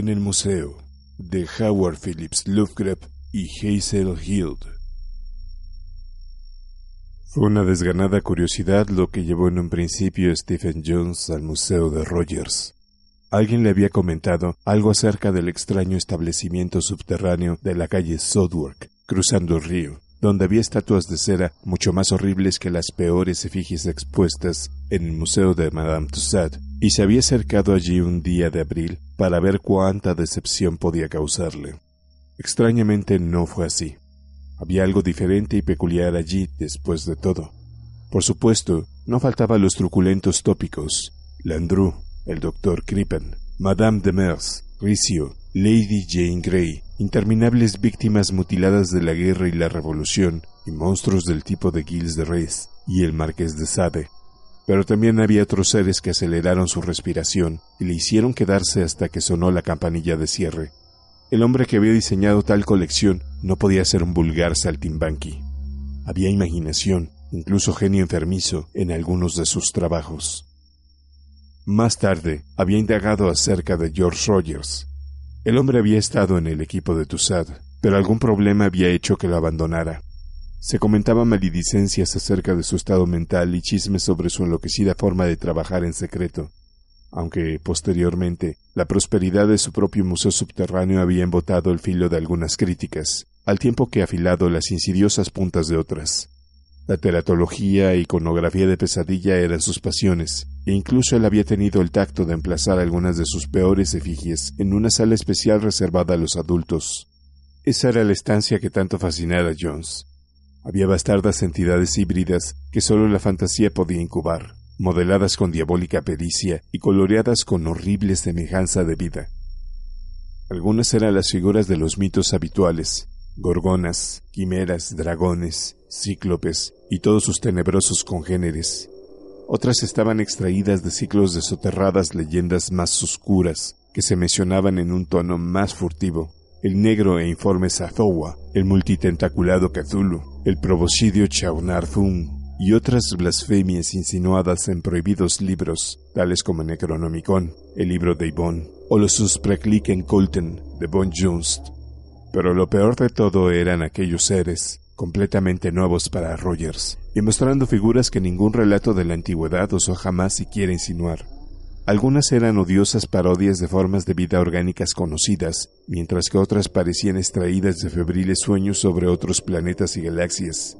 en el museo de Howard Phillips Lovecraft y Hazel Hild. Fue una desganada curiosidad lo que llevó en un principio Stephen Jones al museo de Rogers. Alguien le había comentado algo acerca del extraño establecimiento subterráneo de la calle Southwark, cruzando el río, donde había estatuas de cera mucho más horribles que las peores efigies expuestas en el Museo de Madame Tussaud, y se había acercado allí un día de abril para ver cuánta decepción podía causarle. Extrañamente no fue así. Había algo diferente y peculiar allí después de todo. Por supuesto, no faltaban los truculentos tópicos. Landru, el doctor Crippen, Madame de Mers, Ricio, Lady Jane Grey, interminables víctimas mutiladas de la guerra y la revolución, y monstruos del tipo de Gilles de Reyes y el Marqués de Sade. Pero también había otros seres que aceleraron su respiración y le hicieron quedarse hasta que sonó la campanilla de cierre. El hombre que había diseñado tal colección no podía ser un vulgar saltimbanqui. Había imaginación, incluso genio enfermizo, en algunos de sus trabajos. Más tarde, había indagado acerca de George Rogers, el hombre había estado en el equipo de Tussad, pero algún problema había hecho que lo abandonara. Se comentaban maledicencias acerca de su estado mental y chismes sobre su enloquecida forma de trabajar en secreto, aunque posteriormente la prosperidad de su propio museo subterráneo había embotado el filo de algunas críticas, al tiempo que afilado las insidiosas puntas de otras. La teratología e iconografía de pesadilla eran sus pasiones, e incluso él había tenido el tacto de emplazar algunas de sus peores efigies en una sala especial reservada a los adultos. Esa era la estancia que tanto fascinaba a Jones. Había bastardas entidades híbridas que solo la fantasía podía incubar, modeladas con diabólica pericia y coloreadas con horrible semejanza de vida. Algunas eran las figuras de los mitos habituales, gorgonas, quimeras, dragones, cíclopes y todos sus tenebrosos congéneres. Otras estaban extraídas de ciclos de soterradas leyendas más oscuras que se mencionaban en un tono más furtivo. El negro e informe Sathowa, el multitentaculado Cthulhu, el proboscidio Chaunarthun y otras blasfemias insinuadas en prohibidos libros, tales como Necronomicon, el libro de Yvonne, o los sus en Colten de Von Junst. Pero lo peor de todo eran aquellos seres completamente nuevos para Rogers, y mostrando figuras que ningún relato de la antigüedad osó jamás siquiera insinuar. Algunas eran odiosas parodias de formas de vida orgánicas conocidas, mientras que otras parecían extraídas de febriles sueños sobre otros planetas y galaxias.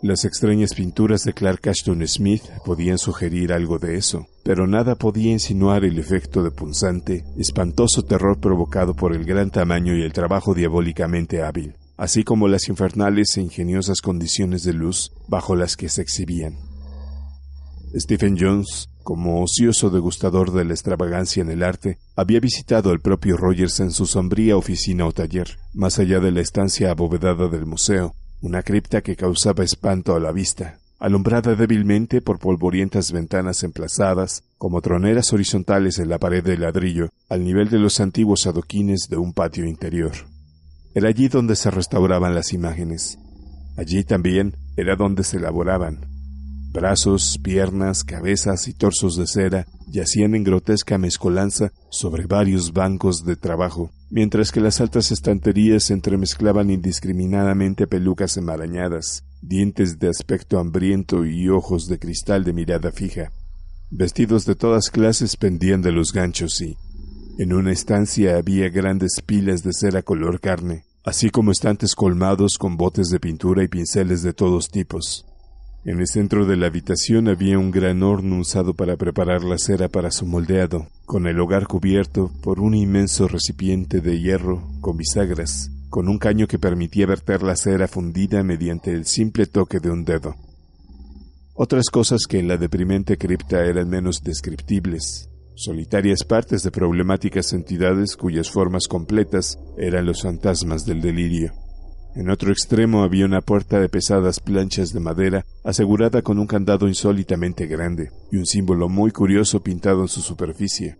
Las extrañas pinturas de Clark Ashton Smith podían sugerir algo de eso, pero nada podía insinuar el efecto de punzante, espantoso terror provocado por el gran tamaño y el trabajo diabólicamente hábil así como las infernales e ingeniosas condiciones de luz bajo las que se exhibían. Stephen Jones, como ocioso degustador de la extravagancia en el arte, había visitado al propio Rogers en su sombría oficina o taller, más allá de la estancia abovedada del museo, una cripta que causaba espanto a la vista, alumbrada débilmente por polvorientas ventanas emplazadas como troneras horizontales en la pared de ladrillo al nivel de los antiguos adoquines de un patio interior. Era allí donde se restauraban las imágenes. Allí también era donde se elaboraban. Brazos, piernas, cabezas y torsos de cera yacían en grotesca mezcolanza sobre varios bancos de trabajo, mientras que las altas estanterías entremezclaban indiscriminadamente pelucas enmarañadas, dientes de aspecto hambriento y ojos de cristal de mirada fija. Vestidos de todas clases pendían de los ganchos y, en una estancia había grandes pilas de cera color carne, así como estantes colmados con botes de pintura y pinceles de todos tipos. En el centro de la habitación había un gran horno usado para preparar la cera para su moldeado, con el hogar cubierto por un inmenso recipiente de hierro con bisagras, con un caño que permitía verter la cera fundida mediante el simple toque de un dedo. Otras cosas que en la deprimente cripta eran menos descriptibles, solitarias partes de problemáticas entidades cuyas formas completas eran los fantasmas del delirio. En otro extremo había una puerta de pesadas planchas de madera asegurada con un candado insólitamente grande y un símbolo muy curioso pintado en su superficie.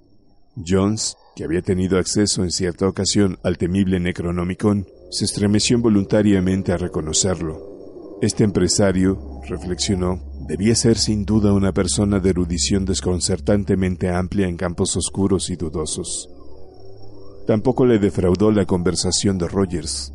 Jones, que había tenido acceso en cierta ocasión al temible Necronomicon, se estremeció involuntariamente a reconocerlo. Este empresario, reflexionó, Debía ser sin duda una persona de erudición desconcertantemente amplia en campos oscuros y dudosos. Tampoco le defraudó la conversación de Rogers.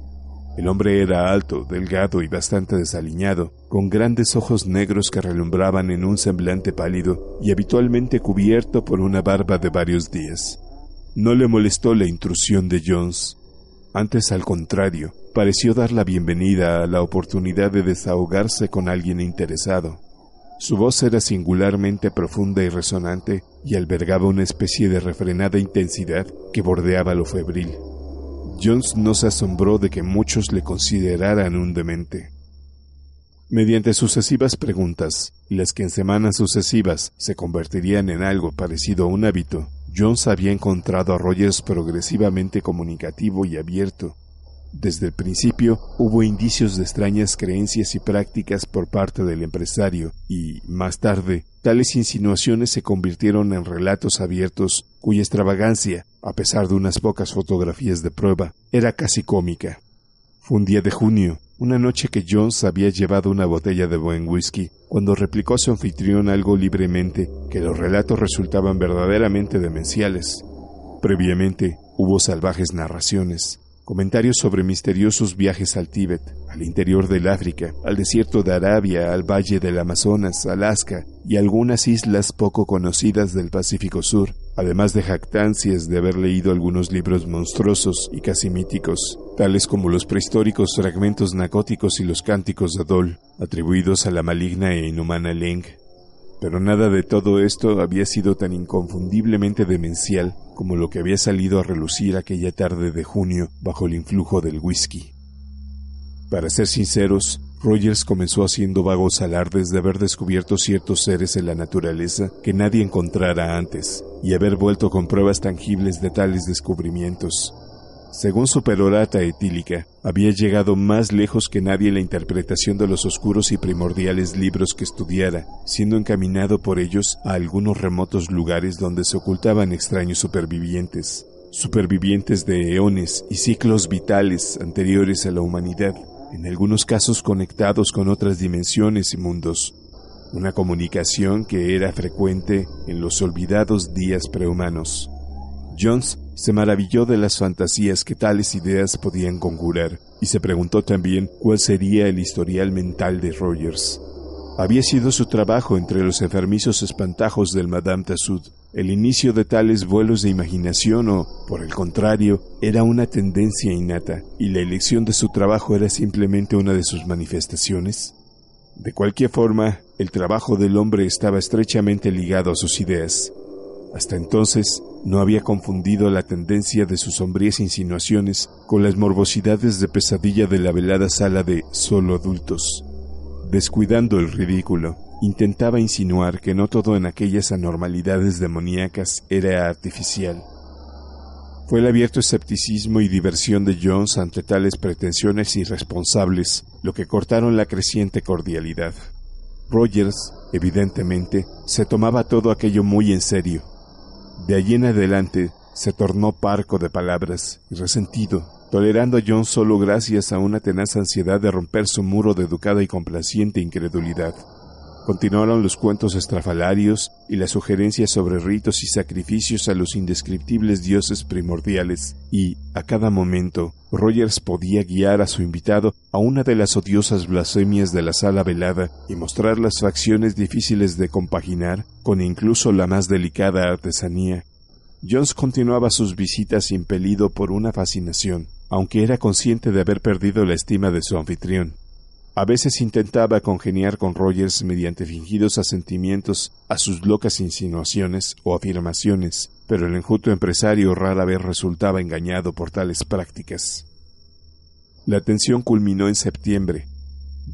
El hombre era alto, delgado y bastante desaliñado, con grandes ojos negros que relumbraban en un semblante pálido y habitualmente cubierto por una barba de varios días. No le molestó la intrusión de Jones. Antes, al contrario, pareció dar la bienvenida a la oportunidad de desahogarse con alguien interesado. Su voz era singularmente profunda y resonante y albergaba una especie de refrenada intensidad que bordeaba lo febril. Jones no se asombró de que muchos le consideraran un demente. Mediante sucesivas preguntas, las que en semanas sucesivas se convertirían en algo parecido a un hábito, Jones había encontrado a Rogers progresivamente comunicativo y abierto, desde el principio hubo indicios de extrañas creencias y prácticas por parte del empresario, y, más tarde, tales insinuaciones se convirtieron en relatos abiertos cuya extravagancia, a pesar de unas pocas fotografías de prueba, era casi cómica. Fue un día de junio, una noche que Jones había llevado una botella de buen whisky, cuando replicó a su anfitrión algo libremente que los relatos resultaban verdaderamente demenciales. Previamente hubo salvajes narraciones, Comentarios sobre misteriosos viajes al Tíbet, al interior del África, al desierto de Arabia, al valle del Amazonas, Alaska y algunas islas poco conocidas del Pacífico Sur, además de jactancias de haber leído algunos libros monstruosos y casi míticos, tales como los prehistóricos fragmentos narcóticos y los cánticos de Adol, atribuidos a la maligna e inhumana Leng, pero nada de todo esto había sido tan inconfundiblemente demencial como lo que había salido a relucir aquella tarde de junio bajo el influjo del whisky. Para ser sinceros, Rogers comenzó haciendo vagos alardes de haber descubierto ciertos seres en la naturaleza que nadie encontrara antes, y haber vuelto con pruebas tangibles de tales descubrimientos, según su perorata etílica, había llegado más lejos que nadie en la interpretación de los oscuros y primordiales libros que estudiara, siendo encaminado por ellos a algunos remotos lugares donde se ocultaban extraños supervivientes, supervivientes de eones y ciclos vitales anteriores a la humanidad, en algunos casos conectados con otras dimensiones y mundos, una comunicación que era frecuente en los olvidados días prehumanos. Jones se maravilló de las fantasías que tales ideas podían conjurar y se preguntó también cuál sería el historial mental de Rogers. Había sido su trabajo entre los enfermizos espantajos del Madame Tassoud el inicio de tales vuelos de imaginación o, por el contrario, era una tendencia innata y la elección de su trabajo era simplemente una de sus manifestaciones. De cualquier forma, el trabajo del hombre estaba estrechamente ligado a sus ideas, hasta entonces no había confundido la tendencia de sus sombrías insinuaciones con las morbosidades de pesadilla de la velada sala de solo adultos. Descuidando el ridículo, intentaba insinuar que no todo en aquellas anormalidades demoníacas era artificial. Fue el abierto escepticismo y diversión de Jones ante tales pretensiones irresponsables lo que cortaron la creciente cordialidad. Rogers, evidentemente, se tomaba todo aquello muy en serio, de allí en adelante se tornó parco de palabras y resentido, tolerando a John solo gracias a una tenaz ansiedad de romper su muro de educada y complaciente incredulidad. Continuaron los cuentos estrafalarios y las sugerencias sobre ritos y sacrificios a los indescriptibles dioses primordiales, y, a cada momento, Rogers podía guiar a su invitado a una de las odiosas blasfemias de la sala velada y mostrar las facciones difíciles de compaginar con incluso la más delicada artesanía. Jones continuaba sus visitas impelido por una fascinación, aunque era consciente de haber perdido la estima de su anfitrión. A veces intentaba congeniar con Rogers mediante fingidos asentimientos a sus locas insinuaciones o afirmaciones, pero el enjuto empresario rara vez resultaba engañado por tales prácticas. La tensión culminó en septiembre.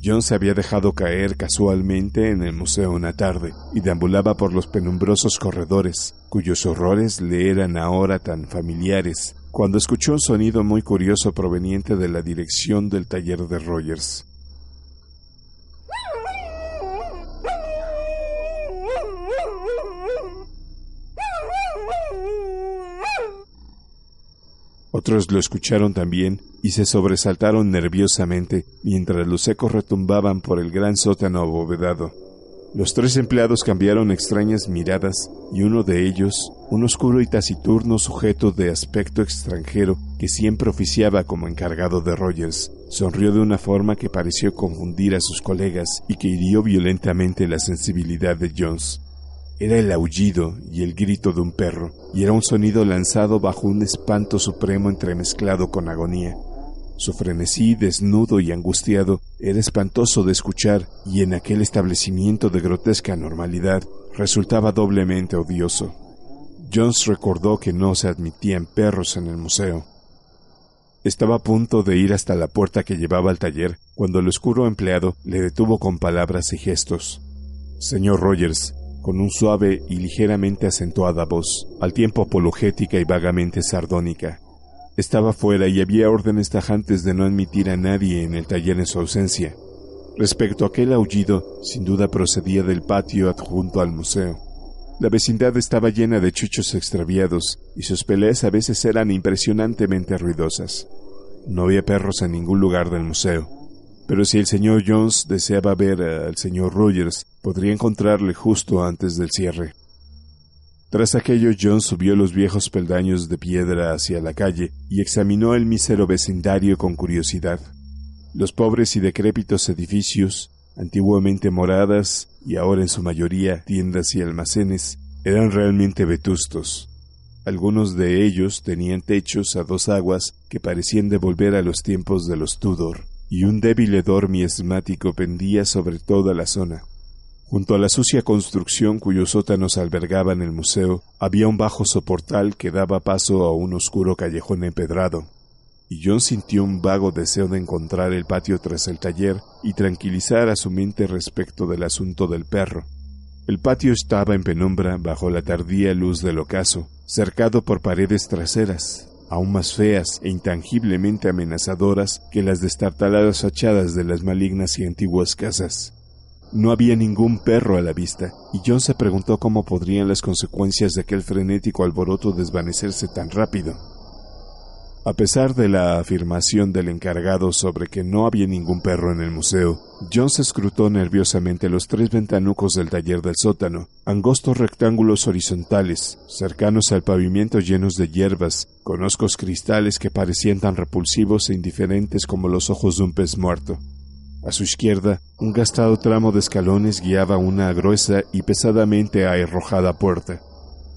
John se había dejado caer casualmente en el museo una tarde y deambulaba por los penumbrosos corredores, cuyos horrores le eran ahora tan familiares, cuando escuchó un sonido muy curioso proveniente de la dirección del taller de Rogers. Otros lo escucharon también y se sobresaltaron nerviosamente mientras los ecos retumbaban por el gran sótano abovedado. Los tres empleados cambiaron extrañas miradas y uno de ellos, un oscuro y taciturno sujeto de aspecto extranjero que siempre oficiaba como encargado de Rogers, sonrió de una forma que pareció confundir a sus colegas y que hirió violentamente la sensibilidad de Jones. Era el aullido y el grito de un perro, y era un sonido lanzado bajo un espanto supremo entremezclado con agonía. Su frenesí, desnudo y angustiado, era espantoso de escuchar, y en aquel establecimiento de grotesca normalidad resultaba doblemente odioso. Jones recordó que no se admitían perros en el museo. Estaba a punto de ir hasta la puerta que llevaba al taller cuando el oscuro empleado le detuvo con palabras y gestos. Señor Rogers, con un suave y ligeramente acentuada voz, al tiempo apologética y vagamente sardónica. Estaba fuera y había órdenes tajantes de no admitir a nadie en el taller en su ausencia. Respecto a aquel aullido, sin duda procedía del patio adjunto al museo. La vecindad estaba llena de chuchos extraviados y sus peleas a veces eran impresionantemente ruidosas. No había perros en ningún lugar del museo. Pero si el señor Jones deseaba ver al señor Rogers, podría encontrarle justo antes del cierre. Tras aquello, Jones subió los viejos peldaños de piedra hacia la calle y examinó el mísero vecindario con curiosidad. Los pobres y decrépitos edificios, antiguamente moradas y ahora en su mayoría tiendas y almacenes, eran realmente vetustos. Algunos de ellos tenían techos a dos aguas que parecían devolver a los tiempos de los Tudor y un débil hedor miasmático pendía sobre toda la zona. Junto a la sucia construcción cuyos sótanos albergaban el museo, había un bajo soportal que daba paso a un oscuro callejón empedrado, y John sintió un vago deseo de encontrar el patio tras el taller y tranquilizar a su mente respecto del asunto del perro. El patio estaba en penumbra bajo la tardía luz del ocaso, cercado por paredes traseras, aún más feas e intangiblemente amenazadoras que las destartaladas fachadas de las malignas y antiguas casas. No había ningún perro a la vista, y John se preguntó cómo podrían las consecuencias de aquel frenético alboroto desvanecerse tan rápido. A pesar de la afirmación del encargado sobre que no había ningún perro en el museo, Jones escrutó nerviosamente los tres ventanucos del taller del sótano, angostos rectángulos horizontales, cercanos al pavimento llenos de hierbas, con oscos cristales que parecían tan repulsivos e indiferentes como los ojos de un pez muerto. A su izquierda, un gastado tramo de escalones guiaba una gruesa y pesadamente aherrojada puerta.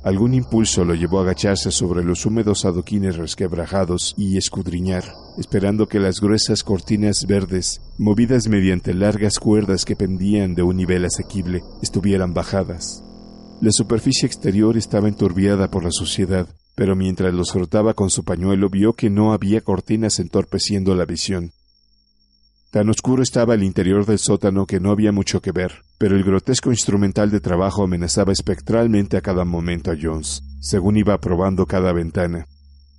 Algún impulso lo llevó a agacharse sobre los húmedos adoquines resquebrajados y escudriñar, esperando que las gruesas cortinas verdes, movidas mediante largas cuerdas que pendían de un nivel asequible, estuvieran bajadas. La superficie exterior estaba enturbiada por la suciedad, pero mientras los frotaba con su pañuelo vio que no había cortinas entorpeciendo la visión, Tan oscuro estaba el interior del sótano que no había mucho que ver, pero el grotesco instrumental de trabajo amenazaba espectralmente a cada momento a Jones, según iba probando cada ventana.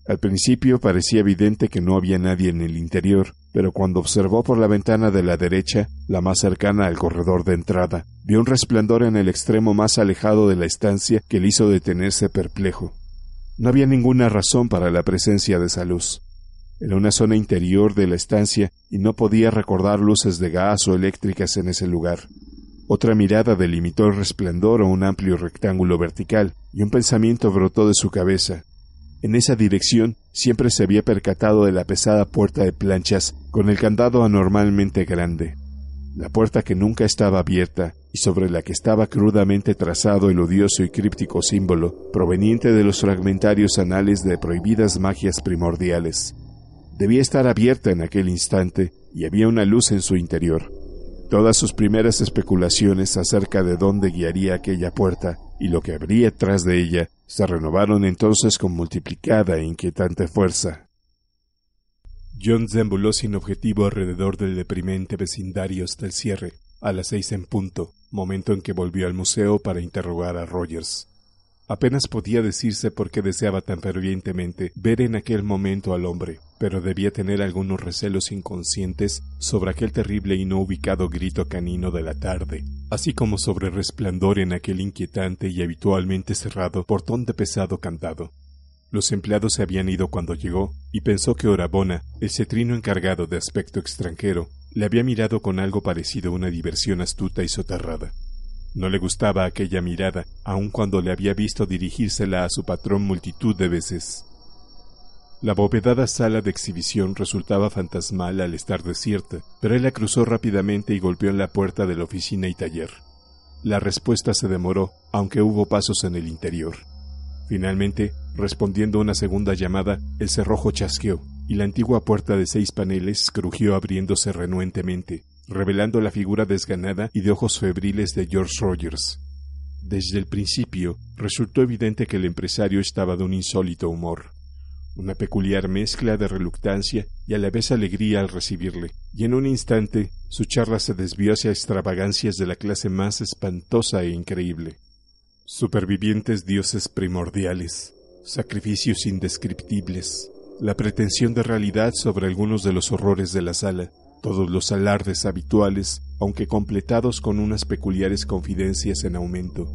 Al principio parecía evidente que no había nadie en el interior, pero cuando observó por la ventana de la derecha, la más cercana al corredor de entrada, vio un resplandor en el extremo más alejado de la estancia que le hizo detenerse perplejo. No había ninguna razón para la presencia de esa luz en una zona interior de la estancia y no podía recordar luces de gas o eléctricas en ese lugar. Otra mirada delimitó el resplandor a un amplio rectángulo vertical, y un pensamiento brotó de su cabeza. En esa dirección siempre se había percatado de la pesada puerta de planchas con el candado anormalmente grande. La puerta que nunca estaba abierta y sobre la que estaba crudamente trazado el odioso y críptico símbolo proveniente de los fragmentarios anales de prohibidas magias primordiales. Debía estar abierta en aquel instante y había una luz en su interior. Todas sus primeras especulaciones acerca de dónde guiaría aquella puerta y lo que habría tras de ella se renovaron entonces con multiplicada e inquietante fuerza. John deambuló sin objetivo alrededor del deprimente vecindario hasta el cierre, a las seis en punto, momento en que volvió al museo para interrogar a Rogers. Apenas podía decirse por qué deseaba tan fervientemente ver en aquel momento al hombre, pero debía tener algunos recelos inconscientes sobre aquel terrible y no ubicado grito canino de la tarde, así como sobre el resplandor en aquel inquietante y habitualmente cerrado portón de pesado candado. Los empleados se habían ido cuando llegó, y pensó que Orabona, el cetrino encargado de aspecto extranjero, le había mirado con algo parecido a una diversión astuta y soterrada. No le gustaba aquella mirada, aun cuando le había visto dirigírsela a su patrón multitud de veces. La bovedada sala de exhibición resultaba fantasmal al estar desierta, pero él la cruzó rápidamente y golpeó en la puerta de la oficina y taller. La respuesta se demoró, aunque hubo pasos en el interior. Finalmente, respondiendo una segunda llamada, el cerrojo chasqueó, y la antigua puerta de seis paneles crujió abriéndose renuentemente, revelando la figura desganada y de ojos febriles de George Rogers. Desde el principio resultó evidente que el empresario estaba de un insólito humor. Una peculiar mezcla de reluctancia y a la vez alegría al recibirle, y en un instante su charla se desvió hacia extravagancias de la clase más espantosa e increíble. Supervivientes dioses primordiales, sacrificios indescriptibles, la pretensión de realidad sobre algunos de los horrores de la sala, todos los alardes habituales, aunque completados con unas peculiares confidencias en aumento.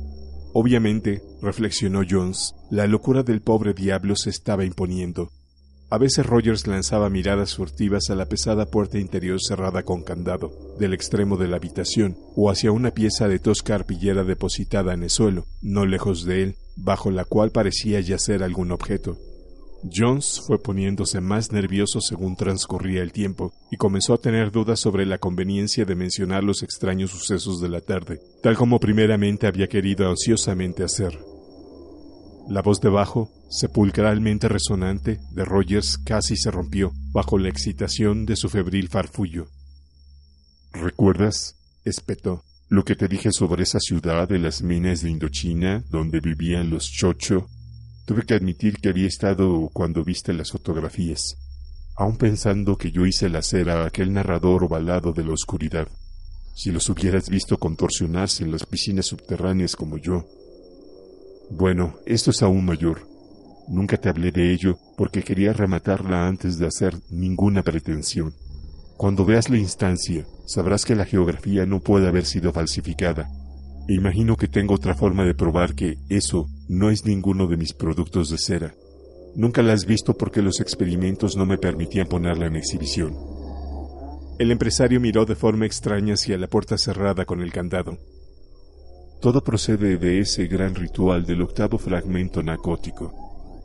Obviamente, reflexionó Jones, la locura del pobre diablo se estaba imponiendo. A veces Rogers lanzaba miradas furtivas a la pesada puerta interior cerrada con candado, del extremo de la habitación, o hacia una pieza de tosca arpillera depositada en el suelo, no lejos de él, bajo la cual parecía yacer algún objeto. Jones fue poniéndose más nervioso según transcurría el tiempo y comenzó a tener dudas sobre la conveniencia de mencionar los extraños sucesos de la tarde, tal como primeramente había querido ansiosamente hacer. La voz de bajo, sepulcralmente resonante, de Rogers casi se rompió bajo la excitación de su febril farfullo. ¿Recuerdas? espetó. Lo que te dije sobre esa ciudad de las minas de Indochina, donde vivían los chocho Tuve que admitir que había estado cuando viste las fotografías, aun pensando que yo hice la cera a aquel narrador ovalado de la oscuridad. Si los hubieras visto contorsionarse en las piscinas subterráneas como yo. Bueno, esto es aún mayor. Nunca te hablé de ello porque quería rematarla antes de hacer ninguna pretensión. Cuando veas la instancia, sabrás que la geografía no puede haber sido falsificada. E imagino que tengo otra forma de probar que eso no es ninguno de mis productos de cera. Nunca la has visto porque los experimentos no me permitían ponerla en exhibición. El empresario miró de forma extraña hacia la puerta cerrada con el candado. Todo procede de ese gran ritual del octavo fragmento narcótico.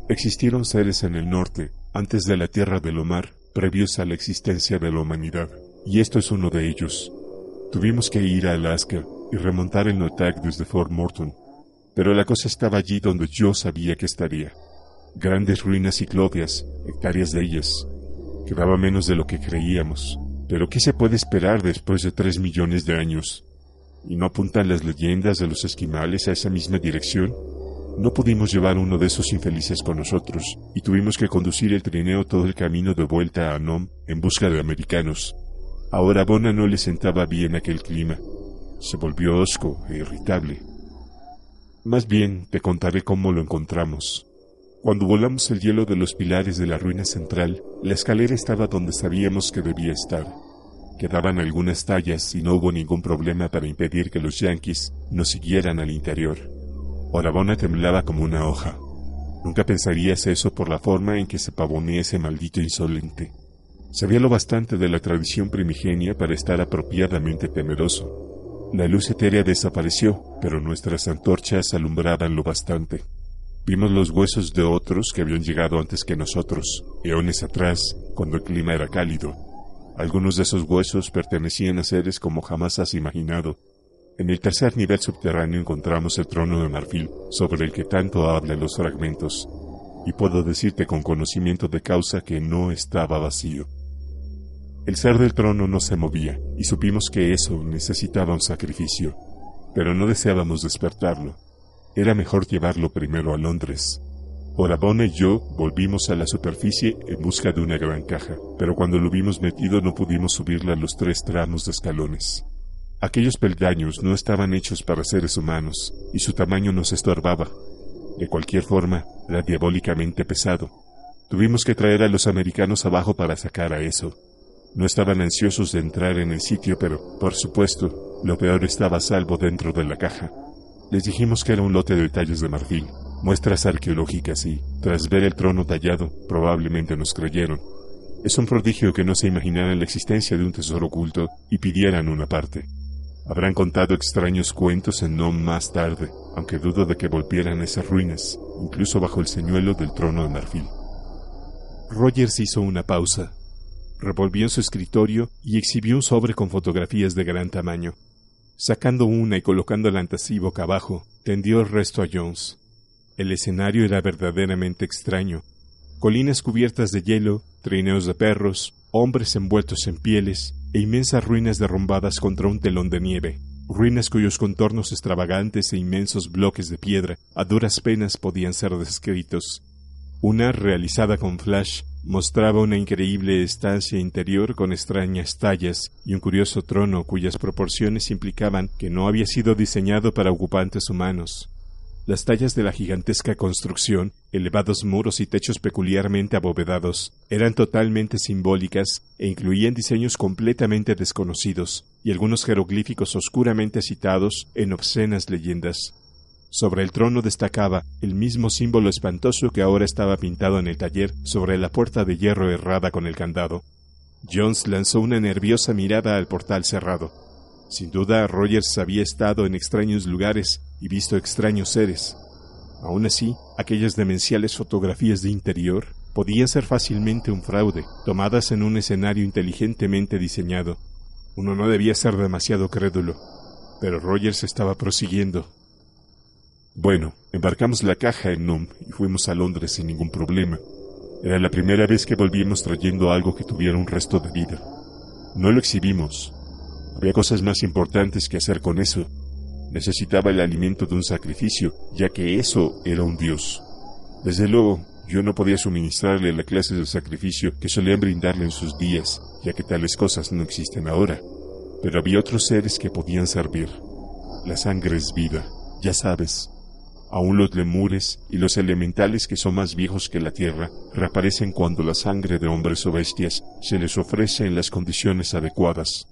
Existieron seres en el norte, antes de la tierra del mar, previos a la existencia de la humanidad, y esto es uno de ellos. Tuvimos que ir a Alaska y remontar el Notak desde Fort Morton, pero la cosa estaba allí donde yo sabía que estaría. Grandes ruinas ciclópeas, hectáreas de ellas. Quedaba menos de lo que creíamos, pero ¿qué se puede esperar después de tres millones de años? ¿Y no apuntan las leyendas de los esquimales a esa misma dirección? No pudimos llevar uno de esos infelices con nosotros, y tuvimos que conducir el trineo todo el camino de vuelta a Anom en busca de americanos. Ahora Bona no le sentaba bien aquel clima. Se volvió hosco e irritable. Más bien te contaré cómo lo encontramos. Cuando volamos el hielo de los pilares de la ruina central, la escalera estaba donde sabíamos que debía estar. Quedaban algunas tallas y no hubo ningún problema para impedir que los yanquis nos siguieran al interior. Orabona temblaba como una hoja. Nunca pensarías eso por la forma en que se pavonea ese maldito insolente. Sabía lo bastante de la tradición primigenia para estar apropiadamente temeroso. La luz etérea desapareció, pero nuestras antorchas alumbraban lo bastante. Vimos los huesos de otros que habían llegado antes que nosotros, eones atrás, cuando el clima era cálido. Algunos de esos huesos pertenecían a seres como jamás has imaginado. En el tercer nivel subterráneo encontramos el trono de marfil, sobre el que tanto hablan los fragmentos, y puedo decirte con conocimiento de causa que no estaba vacío. El ser del trono no se movía, y supimos que eso necesitaba un sacrificio, pero no deseábamos despertarlo. Era mejor llevarlo primero a Londres. Orabona y yo volvimos a la superficie en busca de una gran caja, pero cuando lo vimos metido no pudimos subirla a los tres tramos de escalones. Aquellos peldaños no estaban hechos para seres humanos, y su tamaño nos estorbaba. De cualquier forma, era diabólicamente pesado. Tuvimos que traer a los americanos abajo para sacar a eso, no estaban ansiosos de entrar en el sitio, pero, por supuesto, lo peor estaba salvo dentro de la caja. Les dijimos que era un lote de tallos de marfil, muestras arqueológicas y, tras ver el trono tallado, probablemente nos creyeron. Es un prodigio que no se imaginaran la existencia de un tesoro oculto y pidieran una parte. Habrán contado extraños cuentos en no más tarde, aunque dudo de que volvieran esas ruinas, incluso bajo el señuelo del trono de marfil. Rogers hizo una pausa, revolvió su escritorio y exhibió un sobre con fotografías de gran tamaño. Sacando una y colocándola ante sí boca abajo, tendió el resto a Jones. El escenario era verdaderamente extraño. Colinas cubiertas de hielo, trineos de perros, hombres envueltos en pieles e inmensas ruinas derrumbadas contra un telón de nieve, ruinas cuyos contornos extravagantes e inmensos bloques de piedra a duras penas podían ser descritos. Una, realizada con flash, Mostraba una increíble estancia interior con extrañas tallas y un curioso trono cuyas proporciones implicaban que no había sido diseñado para ocupantes humanos. Las tallas de la gigantesca construcción, elevados muros y techos peculiarmente abovedados, eran totalmente simbólicas e incluían diseños completamente desconocidos y algunos jeroglíficos oscuramente citados en obscenas leyendas. Sobre el trono destacaba el mismo símbolo espantoso que ahora estaba pintado en el taller sobre la puerta de hierro errada con el candado. Jones lanzó una nerviosa mirada al portal cerrado. Sin duda, Rogers había estado en extraños lugares y visto extraños seres. Aún así, aquellas demenciales fotografías de interior podían ser fácilmente un fraude, tomadas en un escenario inteligentemente diseñado. Uno no debía ser demasiado crédulo. Pero Rogers estaba prosiguiendo. Bueno, embarcamos la caja en Nom y fuimos a Londres sin ningún problema. Era la primera vez que volvíamos trayendo algo que tuviera un resto de vida. No lo exhibimos. Había cosas más importantes que hacer con eso. Necesitaba el alimento de un sacrificio, ya que eso era un dios. Desde luego, yo no podía suministrarle la clase de sacrificio que solían brindarle en sus días, ya que tales cosas no existen ahora. Pero había otros seres que podían servir. La sangre es vida, ya sabes, Aún los lemures y los elementales que son más viejos que la Tierra reaparecen cuando la sangre de hombres o bestias se les ofrece en las condiciones adecuadas.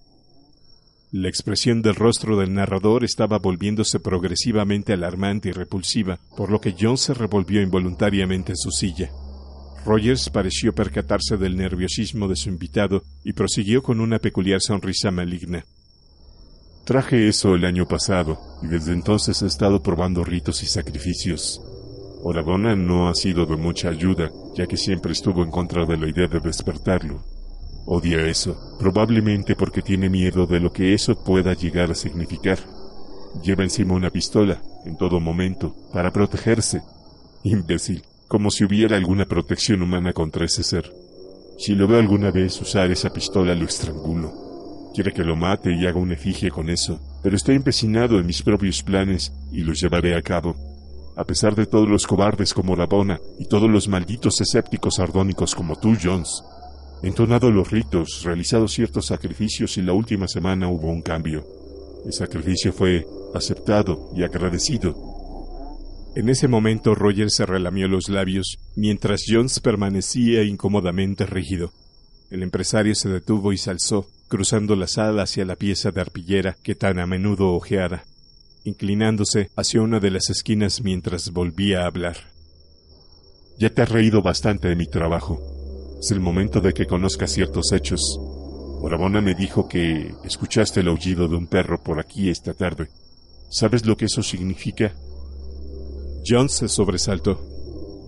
La expresión del rostro del narrador estaba volviéndose progresivamente alarmante y repulsiva, por lo que John se revolvió involuntariamente en su silla. Rogers pareció percatarse del nerviosismo de su invitado y prosiguió con una peculiar sonrisa maligna. Traje eso el año pasado y desde entonces he estado probando ritos y sacrificios. Oradona no ha sido de mucha ayuda, ya que siempre estuvo en contra de la idea de despertarlo. Odia eso, probablemente porque tiene miedo de lo que eso pueda llegar a significar. Lleva encima una pistola, en todo momento, para protegerse. Imbécil, como si hubiera alguna protección humana contra ese ser. Si lo veo alguna vez usar esa pistola, lo estrangulo. Quiere que lo mate y haga un efigie con eso, pero estoy empecinado en mis propios planes y los llevaré a cabo. A pesar de todos los cobardes como Rabona y todos los malditos escépticos sardónicos como tú, Jones, entonado los ritos, realizado ciertos sacrificios y la última semana hubo un cambio. El sacrificio fue aceptado y agradecido. En ese momento Roger se relamió los labios mientras Jones permanecía incómodamente rígido. El empresario se detuvo y se alzó, cruzando la sala hacia la pieza de arpillera que tan a menudo ojeara, inclinándose hacia una de las esquinas mientras volvía a hablar. Ya te has reído bastante de mi trabajo. Es el momento de que conozcas ciertos hechos. Orabona me dijo que escuchaste el aullido de un perro por aquí esta tarde. ¿Sabes lo que eso significa? John se sobresaltó.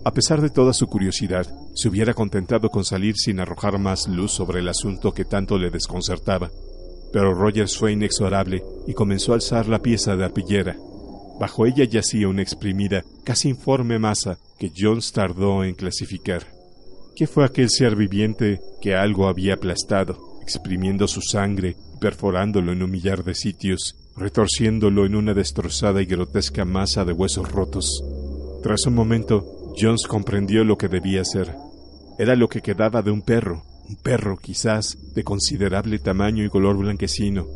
A pesar de toda su curiosidad, se hubiera contentado con salir sin arrojar más luz sobre el asunto que tanto le desconcertaba, pero Rogers fue inexorable y comenzó a alzar la pieza de arpillera. Bajo ella yacía una exprimida, casi informe masa que Jones tardó en clasificar. ¿Qué fue aquel ser viviente que algo había aplastado, exprimiendo su sangre y perforándolo en un millar de sitios, retorciéndolo en una destrozada y grotesca masa de huesos rotos? Tras un momento, Jones comprendió lo que debía ser. Era lo que quedaba de un perro, un perro quizás de considerable tamaño y color blanquecino.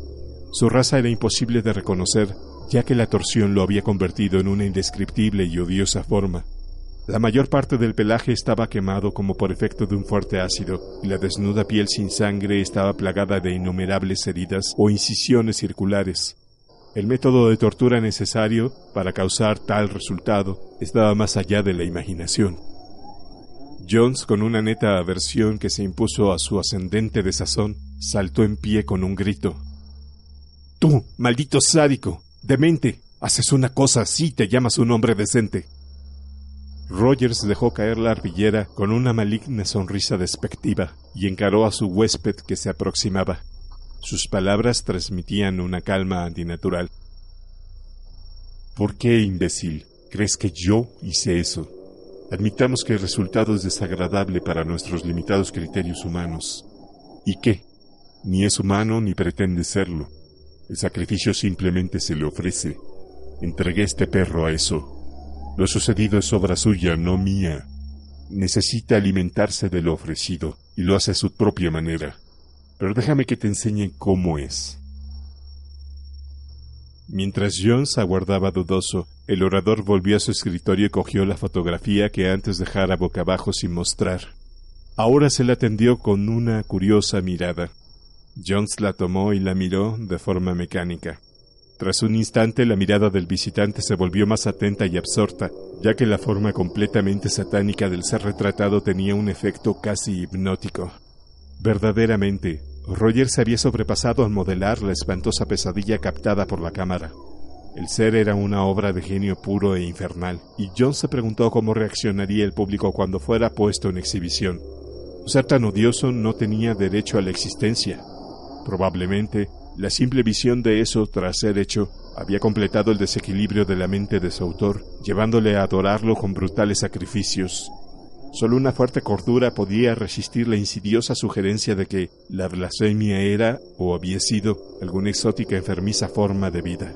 Su raza era imposible de reconocer, ya que la torsión lo había convertido en una indescriptible y odiosa forma. La mayor parte del pelaje estaba quemado como por efecto de un fuerte ácido, y la desnuda piel sin sangre estaba plagada de innumerables heridas o incisiones circulares. El método de tortura necesario para causar tal resultado estaba más allá de la imaginación. Jones, con una neta aversión que se impuso a su ascendente desazón, saltó en pie con un grito. Tú, maldito sádico, demente, haces una cosa así, te llamas un hombre decente. Rogers dejó caer la arpillera con una maligna sonrisa despectiva y encaró a su huésped que se aproximaba. Sus palabras transmitían una calma antinatural. ¿Por qué, imbécil? ¿Crees que yo hice eso? Admitamos que el resultado es desagradable para nuestros limitados criterios humanos. ¿Y qué? Ni es humano ni pretende serlo. El sacrificio simplemente se le ofrece. Entregué este perro a eso. Lo sucedido es obra suya, no mía. Necesita alimentarse de lo ofrecido, y lo hace a su propia manera pero déjame que te enseñe cómo es. Mientras Jones aguardaba dudoso, el orador volvió a su escritorio y cogió la fotografía que antes dejara boca abajo sin mostrar. Ahora se la atendió con una curiosa mirada. Jones la tomó y la miró de forma mecánica. Tras un instante la mirada del visitante se volvió más atenta y absorta, ya que la forma completamente satánica del ser retratado tenía un efecto casi hipnótico. Verdaderamente, Roger se había sobrepasado al modelar la espantosa pesadilla captada por la cámara. El ser era una obra de genio puro e infernal, y John se preguntó cómo reaccionaría el público cuando fuera puesto en exhibición. ser tan odioso no tenía derecho a la existencia. Probablemente, la simple visión de eso, tras ser hecho, había completado el desequilibrio de la mente de su autor, llevándole a adorarlo con brutales sacrificios, Solo una fuerte cordura podía resistir la insidiosa sugerencia de que la blasfemia era o había sido alguna exótica enfermiza forma de vida.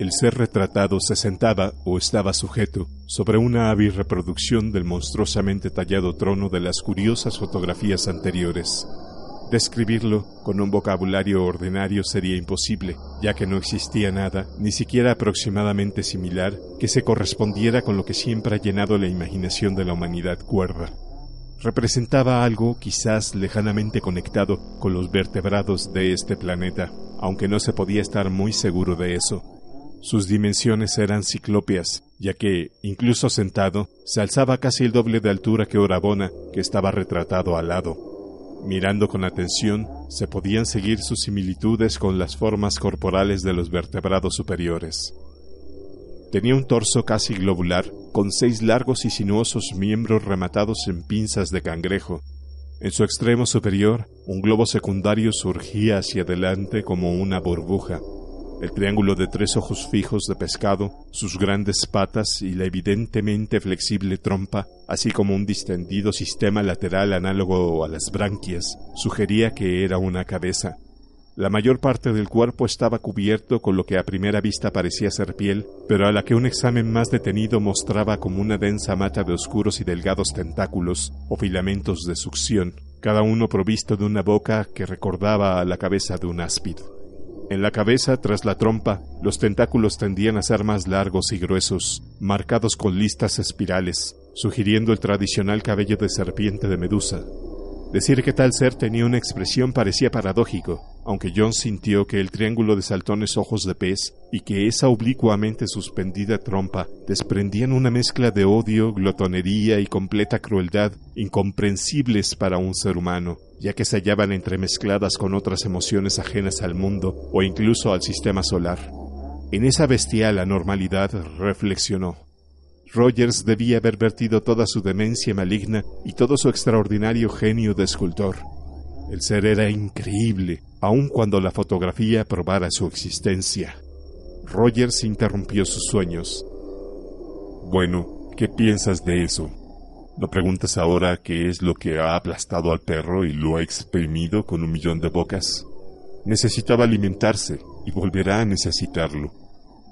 El ser retratado se sentaba o estaba sujeto sobre una hábil reproducción del monstruosamente tallado trono de las curiosas fotografías anteriores. Describirlo con un vocabulario ordinario sería imposible, ya que no existía nada, ni siquiera aproximadamente similar, que se correspondiera con lo que siempre ha llenado la imaginación de la humanidad cuerda. Representaba algo quizás lejanamente conectado con los vertebrados de este planeta, aunque no se podía estar muy seguro de eso. Sus dimensiones eran ciclópeas, ya que, incluso sentado, se alzaba casi el doble de altura que Orabona, que estaba retratado al lado. Mirando con atención, se podían seguir sus similitudes con las formas corporales de los vertebrados superiores. Tenía un torso casi globular, con seis largos y sinuosos miembros rematados en pinzas de cangrejo. En su extremo superior, un globo secundario surgía hacia adelante como una burbuja, el triángulo de tres ojos fijos de pescado, sus grandes patas y la evidentemente flexible trompa, así como un distendido sistema lateral análogo a las branquias, sugería que era una cabeza. La mayor parte del cuerpo estaba cubierto con lo que a primera vista parecía ser piel, pero a la que un examen más detenido mostraba como una densa mata de oscuros y delgados tentáculos o filamentos de succión, cada uno provisto de una boca que recordaba a la cabeza de un áspid. En la cabeza, tras la trompa, los tentáculos tendían a ser más largos y gruesos, marcados con listas espirales, sugiriendo el tradicional cabello de serpiente de Medusa. Decir que tal ser tenía una expresión parecía paradójico, aunque John sintió que el triángulo de saltones ojos de pez y que esa oblicuamente suspendida trompa desprendían una mezcla de odio, glotonería y completa crueldad incomprensibles para un ser humano ya que se hallaban entremezcladas con otras emociones ajenas al mundo o incluso al sistema solar. En esa bestial anormalidad reflexionó. Rogers debía haber vertido toda su demencia maligna y todo su extraordinario genio de escultor. El ser era increíble, aun cuando la fotografía probara su existencia. Rogers interrumpió sus sueños. Bueno, ¿qué piensas de eso? No preguntas ahora qué es lo que ha aplastado al perro y lo ha exprimido con un millón de bocas. Necesitaba alimentarse y volverá a necesitarlo.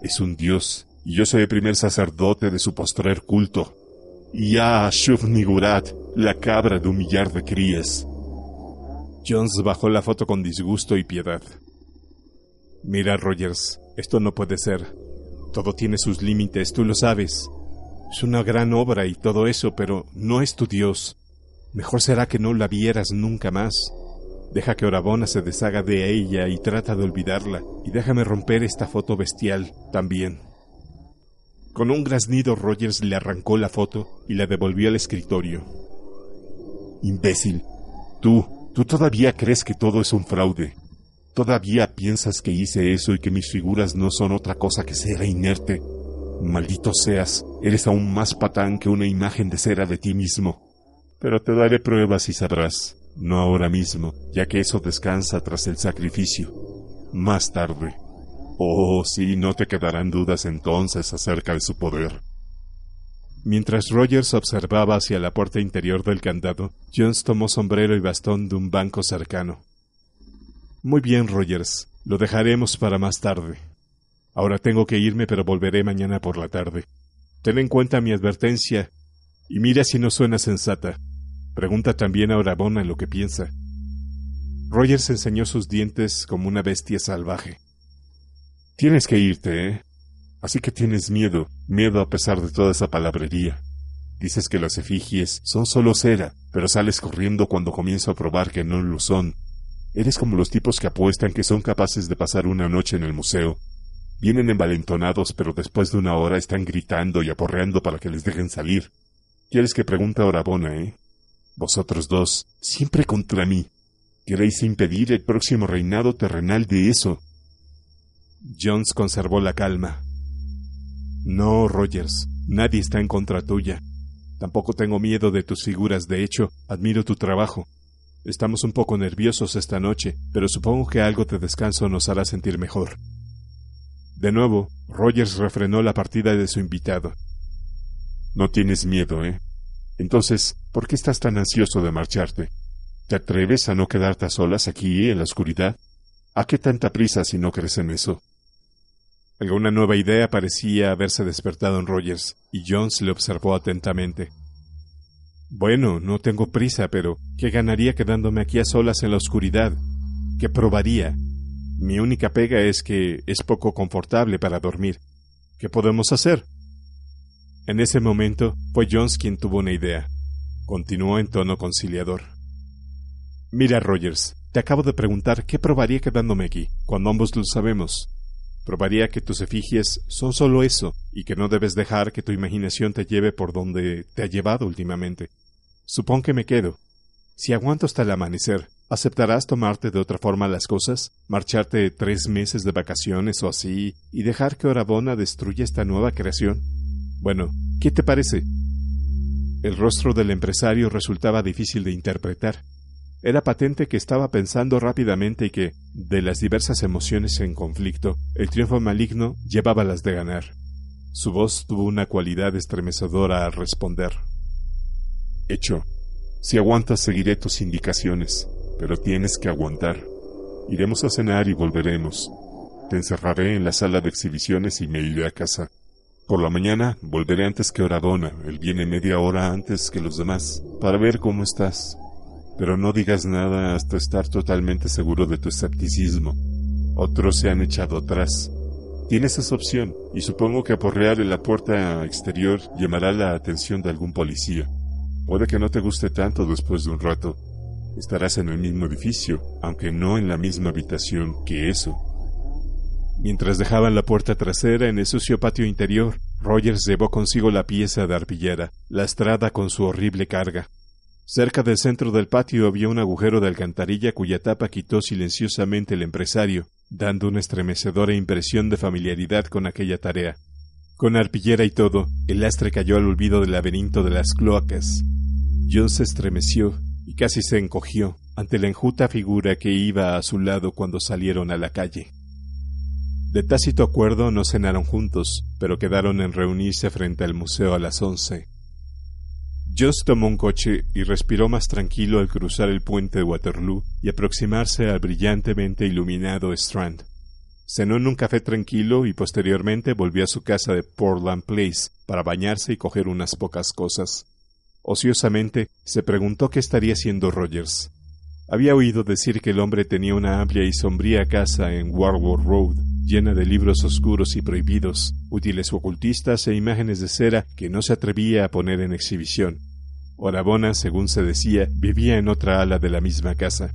Es un dios y yo soy el primer sacerdote de su postrer culto. Y a Nigurat, la cabra de un millar de crías. Jones bajó la foto con disgusto y piedad. Mira, Rogers, esto no puede ser. Todo tiene sus límites, tú lo sabes. Es una gran obra y todo eso, pero no es tu Dios. Mejor será que no la vieras nunca más. Deja que Orabona se deshaga de ella y trata de olvidarla, y déjame romper esta foto bestial también. Con un graznido Rogers le arrancó la foto y la devolvió al escritorio. Imbécil, tú, tú todavía crees que todo es un fraude. Todavía piensas que hice eso y que mis figuras no son otra cosa que ser inerte Maldito seas, eres aún más patán que una imagen de cera de ti mismo. Pero te daré pruebas y sabrás, no ahora mismo, ya que eso descansa tras el sacrificio. Más tarde. Oh, sí, no te quedarán dudas entonces acerca de su poder. Mientras Rogers observaba hacia la puerta interior del candado, Jones tomó sombrero y bastón de un banco cercano. Muy bien, Rogers, lo dejaremos para más tarde. Ahora tengo que irme, pero volveré mañana por la tarde. Ten en cuenta mi advertencia y mira si no suena sensata. Pregunta también a Orabona lo que piensa. Rogers enseñó sus dientes como una bestia salvaje. Tienes que irte, ¿eh? Así que tienes miedo, miedo a pesar de toda esa palabrería. Dices que las efigies son solo cera, pero sales corriendo cuando comienzo a probar que no lo son. Eres como los tipos que apuestan que son capaces de pasar una noche en el museo Vienen envalentonados, pero después de una hora están gritando y aporreando para que les dejen salir. ¿Quieres que pregunte a Orabona, eh? Vosotros dos, siempre contra mí. Queréis impedir el próximo reinado terrenal de eso. Jones conservó la calma. No, Rogers, nadie está en contra tuya. Tampoco tengo miedo de tus figuras, de hecho, admiro tu trabajo. Estamos un poco nerviosos esta noche, pero supongo que algo de descanso nos hará sentir mejor. De nuevo, Rogers refrenó la partida de su invitado. No tienes miedo, ¿eh? Entonces, ¿por qué estás tan ansioso de marcharte? ¿Te atreves a no quedarte a solas aquí en la oscuridad? ¿A qué tanta prisa si no crees en eso? Alguna nueva idea parecía haberse despertado en Rogers, y Jones le observó atentamente. Bueno, no tengo prisa, pero ¿qué ganaría quedándome aquí a solas en la oscuridad? ¿Qué probaría? Mi única pega es que es poco confortable para dormir. ¿Qué podemos hacer? En ese momento fue Jones quien tuvo una idea. Continuó en tono conciliador. Mira, Rogers, te acabo de preguntar qué probaría quedándome aquí, cuando ambos lo sabemos. Probaría que tus efigies son solo eso, y que no debes dejar que tu imaginación te lleve por donde te ha llevado últimamente. Supón que me quedo. Si aguanto hasta el amanecer, ¿Aceptarás tomarte de otra forma las cosas? ¿Marcharte tres meses de vacaciones o así y dejar que Orabona destruya esta nueva creación? Bueno, ¿qué te parece? El rostro del empresario resultaba difícil de interpretar. Era patente que estaba pensando rápidamente y que, de las diversas emociones en conflicto, el triunfo maligno llevaba las de ganar. Su voz tuvo una cualidad estremecedora al responder. Hecho. Si aguantas, seguiré tus indicaciones pero tienes que aguantar. Iremos a cenar y volveremos. Te encerraré en la sala de exhibiciones y me iré a casa. Por la mañana volveré antes que Oradona, él viene media hora antes que los demás, para ver cómo estás. Pero no digas nada hasta estar totalmente seguro de tu escepticismo. Otros se han echado atrás. Tienes esa opción, y supongo que aporrear en la puerta exterior llamará la atención de algún policía. Puede que no te guste tanto después de un rato, estarás en el mismo edificio, aunque no en la misma habitación que eso. Mientras dejaban la puerta trasera en el sucio patio interior, Rogers llevó consigo la pieza de arpillera, lastrada con su horrible carga. Cerca del centro del patio había un agujero de alcantarilla cuya tapa quitó silenciosamente el empresario, dando una estremecedora impresión de familiaridad con aquella tarea. Con arpillera y todo, el lastre cayó al olvido del laberinto de las cloacas. John se estremeció y casi se encogió ante la enjuta figura que iba a su lado cuando salieron a la calle. De tácito acuerdo no cenaron juntos, pero quedaron en reunirse frente al museo a las once. Joss tomó un coche y respiró más tranquilo al cruzar el puente de Waterloo y aproximarse al brillantemente iluminado Strand. Cenó en un café tranquilo y posteriormente volvió a su casa de Portland Place para bañarse y coger unas pocas cosas. Ociosamente, se preguntó qué estaría haciendo Rogers. Había oído decir que el hombre tenía una amplia y sombría casa en Warworth Road, llena de libros oscuros y prohibidos, útiles ocultistas e imágenes de cera que no se atrevía a poner en exhibición. Orabona, según se decía, vivía en otra ala de la misma casa.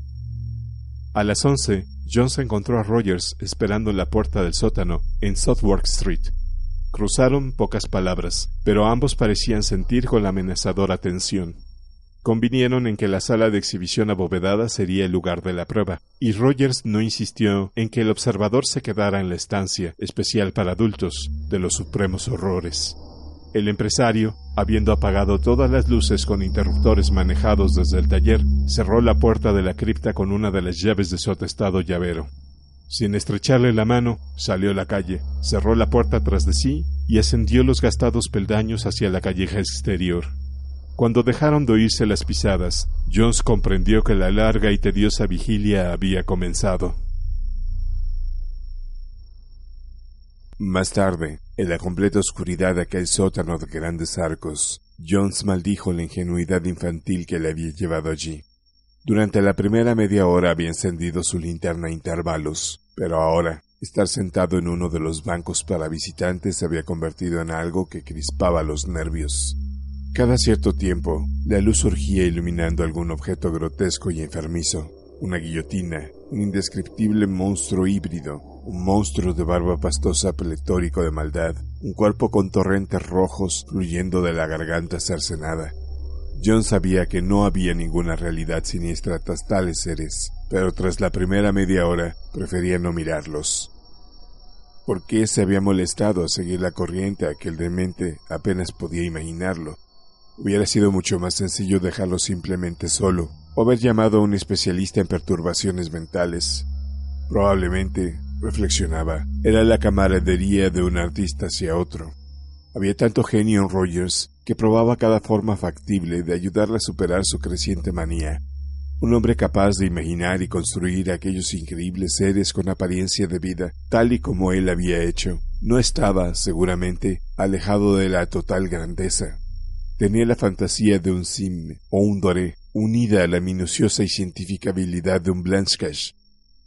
A las once, Jones encontró a Rogers esperando en la puerta del sótano en Southwark Street. Cruzaron pocas palabras, pero ambos parecían sentir con amenazadora tensión. Convinieron en que la sala de exhibición abovedada sería el lugar de la prueba, y Rogers no insistió en que el observador se quedara en la estancia, especial para adultos, de los supremos horrores. El empresario, habiendo apagado todas las luces con interruptores manejados desde el taller, cerró la puerta de la cripta con una de las llaves de su atestado llavero. Sin estrecharle la mano, salió a la calle, cerró la puerta tras de sí y ascendió los gastados peldaños hacia la calleja exterior. Cuando dejaron de oírse las pisadas, Jones comprendió que la larga y tediosa vigilia había comenzado. Más tarde, en la completa oscuridad de aquel sótano de grandes arcos, Jones maldijo la ingenuidad infantil que le había llevado allí. Durante la primera media hora había encendido su linterna a intervalos, pero ahora, estar sentado en uno de los bancos para visitantes se había convertido en algo que crispaba los nervios. Cada cierto tiempo, la luz surgía iluminando algún objeto grotesco y enfermizo, una guillotina, un indescriptible monstruo híbrido, un monstruo de barba pastosa pletórico de maldad, un cuerpo con torrentes rojos fluyendo de la garganta cercenada, John sabía que no había ninguna realidad siniestra tras tales seres, pero tras la primera media hora prefería no mirarlos. ¿Por qué se había molestado a seguir la corriente a el demente? Apenas podía imaginarlo. Hubiera sido mucho más sencillo dejarlo simplemente solo, o haber llamado a un especialista en perturbaciones mentales. Probablemente, reflexionaba, era la camaradería de un artista hacia otro. Había tanto genio en Rogers que probaba cada forma factible de ayudarle a superar su creciente manía. Un hombre capaz de imaginar y construir aquellos increíbles seres con apariencia de vida, tal y como él había hecho. No estaba, seguramente, alejado de la total grandeza. Tenía la fantasía de un Sim o un Doré, unida a la minuciosa y científica habilidad de un Blanskash.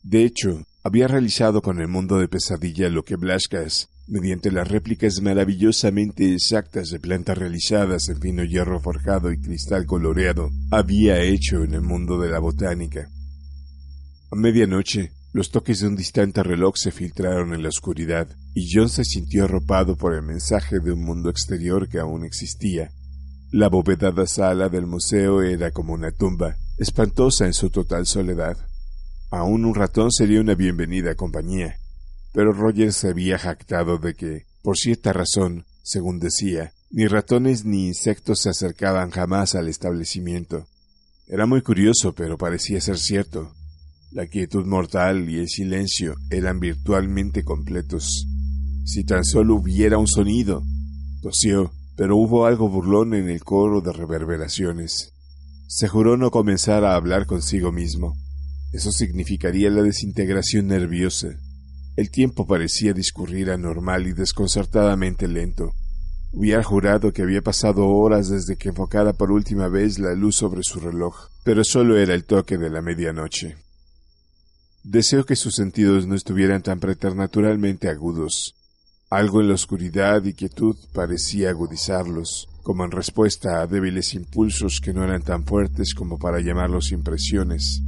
De hecho, había realizado con el mundo de pesadilla lo que Blanchkash mediante las réplicas maravillosamente exactas de plantas realizadas en fino hierro forjado y cristal coloreado, había hecho en el mundo de la botánica. A medianoche, los toques de un distante reloj se filtraron en la oscuridad, y John se sintió arropado por el mensaje de un mundo exterior que aún existía. La bovedada sala del museo era como una tumba, espantosa en su total soledad. Aún un ratón sería una bienvenida compañía, pero Roger se había jactado de que, por cierta razón, según decía, ni ratones ni insectos se acercaban jamás al establecimiento. Era muy curioso, pero parecía ser cierto. La quietud mortal y el silencio eran virtualmente completos. Si tan solo hubiera un sonido. Tosió, pero hubo algo burlón en el coro de reverberaciones. Se juró no comenzar a hablar consigo mismo. Eso significaría la desintegración nerviosa. El tiempo parecía discurrir anormal y desconcertadamente lento. Hubiera jurado que había pasado horas desde que enfocara por última vez la luz sobre su reloj, pero solo era el toque de la medianoche. Deseo que sus sentidos no estuvieran tan preternaturalmente agudos. Algo en la oscuridad y quietud parecía agudizarlos, como en respuesta a débiles impulsos que no eran tan fuertes como para llamarlos impresiones.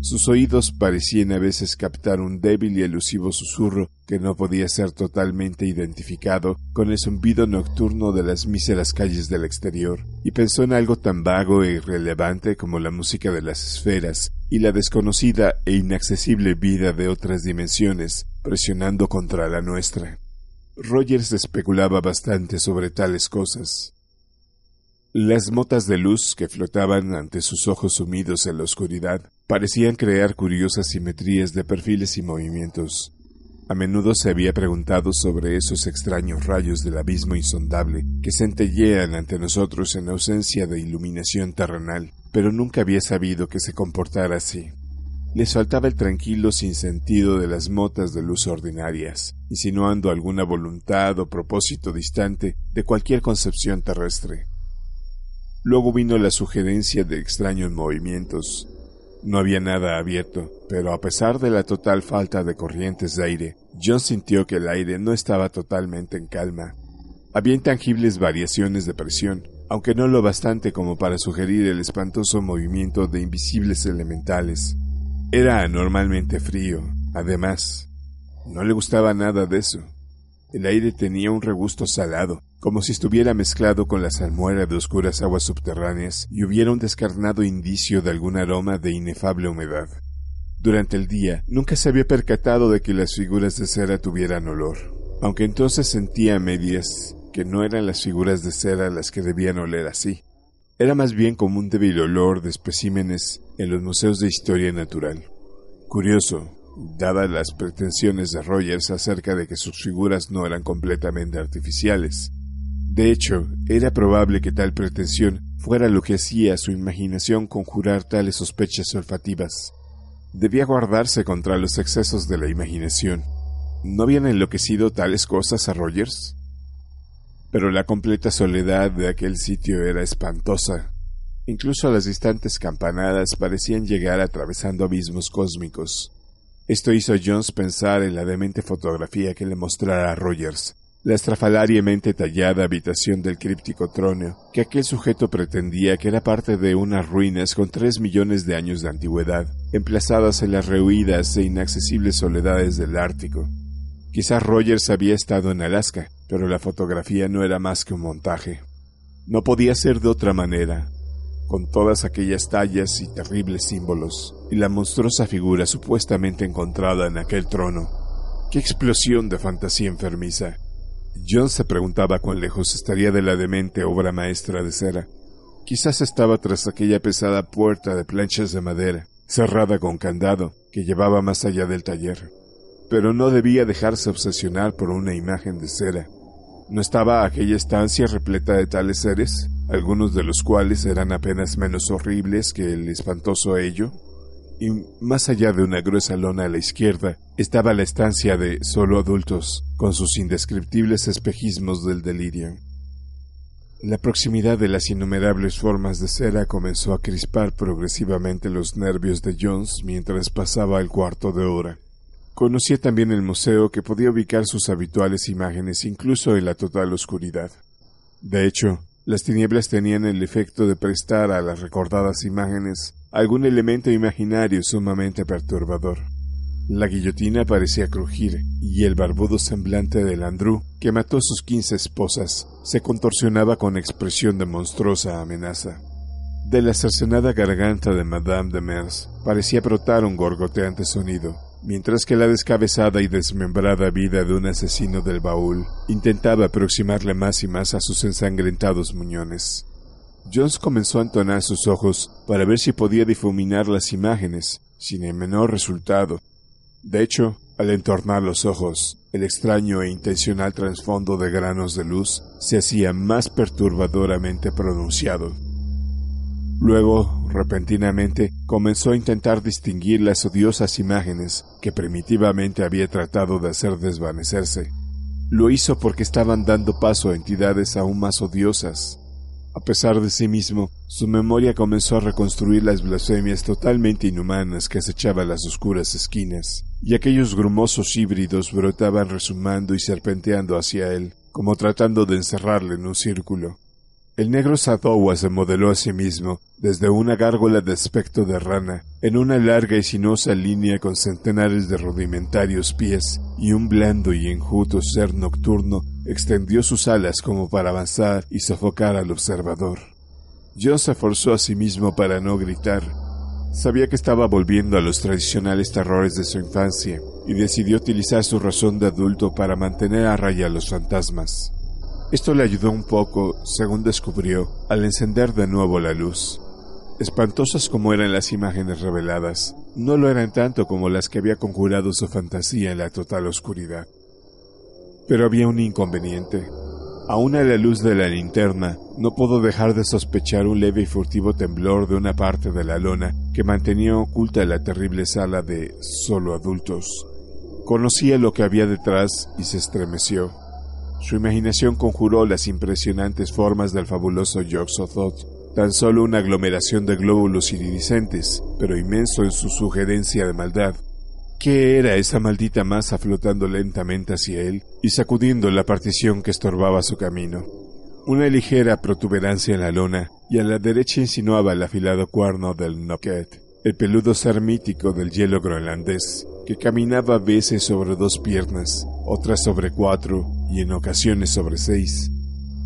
Sus oídos parecían a veces captar un débil y elusivo susurro que no podía ser totalmente identificado con el zumbido nocturno de las míseras calles del exterior, y pensó en algo tan vago e irrelevante como la música de las esferas y la desconocida e inaccesible vida de otras dimensiones, presionando contra la nuestra. Rogers especulaba bastante sobre tales cosas. Las motas de luz que flotaban ante sus ojos sumidos en la oscuridad parecían crear curiosas simetrías de perfiles y movimientos. A menudo se había preguntado sobre esos extraños rayos del abismo insondable que centellean ante nosotros en ausencia de iluminación terrenal, pero nunca había sabido que se comportara así. Les faltaba el tranquilo sinsentido de las motas de luz ordinarias, insinuando alguna voluntad o propósito distante de cualquier concepción terrestre. Luego vino la sugerencia de extraños movimientos, no había nada abierto, pero a pesar de la total falta de corrientes de aire, John sintió que el aire no estaba totalmente en calma. Había intangibles variaciones de presión, aunque no lo bastante como para sugerir el espantoso movimiento de invisibles elementales. Era anormalmente frío, además. No le gustaba nada de eso. El aire tenía un regusto salado, como si estuviera mezclado con la salmuera de oscuras aguas subterráneas y hubiera un descarnado indicio de algún aroma de inefable humedad. Durante el día nunca se había percatado de que las figuras de cera tuvieran olor, aunque entonces sentía a medias que no eran las figuras de cera las que debían oler así. Era más bien como un débil olor de especímenes en los museos de historia natural. Curioso, dadas las pretensiones de Rogers acerca de que sus figuras no eran completamente artificiales. De hecho, era probable que tal pretensión fuera lo que hacía a su imaginación conjurar tales sospechas olfativas. Debía guardarse contra los excesos de la imaginación. ¿No habían enloquecido tales cosas a Rogers? Pero la completa soledad de aquel sitio era espantosa. Incluso las distantes campanadas parecían llegar atravesando abismos cósmicos. Esto hizo a Jones pensar en la demente fotografía que le mostrara a Rogers, la estrafalariamente tallada habitación del críptico trono que aquel sujeto pretendía que era parte de unas ruinas con tres millones de años de antigüedad, emplazadas en las rehuidas e inaccesibles soledades del Ártico. Quizás Rogers había estado en Alaska, pero la fotografía no era más que un montaje. No podía ser de otra manera con todas aquellas tallas y terribles símbolos, y la monstruosa figura supuestamente encontrada en aquel trono. ¡Qué explosión de fantasía enfermiza! John se preguntaba cuán lejos estaría de la demente obra maestra de cera. Quizás estaba tras aquella pesada puerta de planchas de madera, cerrada con candado, que llevaba más allá del taller. Pero no debía dejarse obsesionar por una imagen de cera no estaba aquella estancia repleta de tales seres, algunos de los cuales eran apenas menos horribles que el espantoso ello. Y más allá de una gruesa lona a la izquierda, estaba la estancia de solo adultos, con sus indescriptibles espejismos del delirio. La proximidad de las innumerables formas de cera comenzó a crispar progresivamente los nervios de Jones mientras pasaba el cuarto de hora. Conocía también el museo que podía ubicar sus habituales imágenes incluso en la total oscuridad. De hecho, las tinieblas tenían el efecto de prestar a las recordadas imágenes algún elemento imaginario sumamente perturbador. La guillotina parecía crujir, y el barbudo semblante del Andrú, que mató a sus quince esposas, se contorsionaba con expresión de monstruosa amenaza. De la cercenada garganta de Madame de Mers parecía brotar un gorgoteante sonido, mientras que la descabezada y desmembrada vida de un asesino del baúl intentaba aproximarle más y más a sus ensangrentados muñones. Jones comenzó a entonar sus ojos para ver si podía difuminar las imágenes, sin el menor resultado. De hecho, al entornar los ojos, el extraño e intencional trasfondo de granos de luz se hacía más perturbadoramente pronunciado. Luego, repentinamente, comenzó a intentar distinguir las odiosas imágenes que primitivamente había tratado de hacer desvanecerse. Lo hizo porque estaban dando paso a entidades aún más odiosas. A pesar de sí mismo, su memoria comenzó a reconstruir las blasfemias totalmente inhumanas que acechaban las oscuras esquinas, y aquellos grumosos híbridos brotaban resumando y serpenteando hacia él, como tratando de encerrarle en un círculo. El negro Sadowa se modeló a sí mismo desde una gárgola de aspecto de rana, en una larga y sinuosa línea con centenares de rudimentarios pies, y un blando y enjuto ser nocturno extendió sus alas como para avanzar y sofocar al observador. John se forzó a sí mismo para no gritar. Sabía que estaba volviendo a los tradicionales terrores de su infancia, y decidió utilizar su razón de adulto para mantener a raya a los fantasmas. Esto le ayudó un poco, según descubrió, al encender de nuevo la luz. Espantosas como eran las imágenes reveladas, no lo eran tanto como las que había conjurado su fantasía en la total oscuridad. Pero había un inconveniente. Aún a la luz de la linterna, no pudo dejar de sospechar un leve y furtivo temblor de una parte de la lona que mantenía oculta la terrible sala de solo adultos. Conocía lo que había detrás y se estremeció. Su imaginación conjuró las impresionantes formas del fabuloso Yogg-Sothoth, tan solo una aglomeración de glóbulos iridiscentes, pero inmenso en su sugerencia de maldad. ¿Qué era esa maldita masa flotando lentamente hacia él y sacudiendo la partición que estorbaba su camino? Una ligera protuberancia en la lona y a la derecha insinuaba el afilado cuerno del Noquet el peludo ser mítico del hielo groenlandés, que caminaba a veces sobre dos piernas, otras sobre cuatro y en ocasiones sobre seis.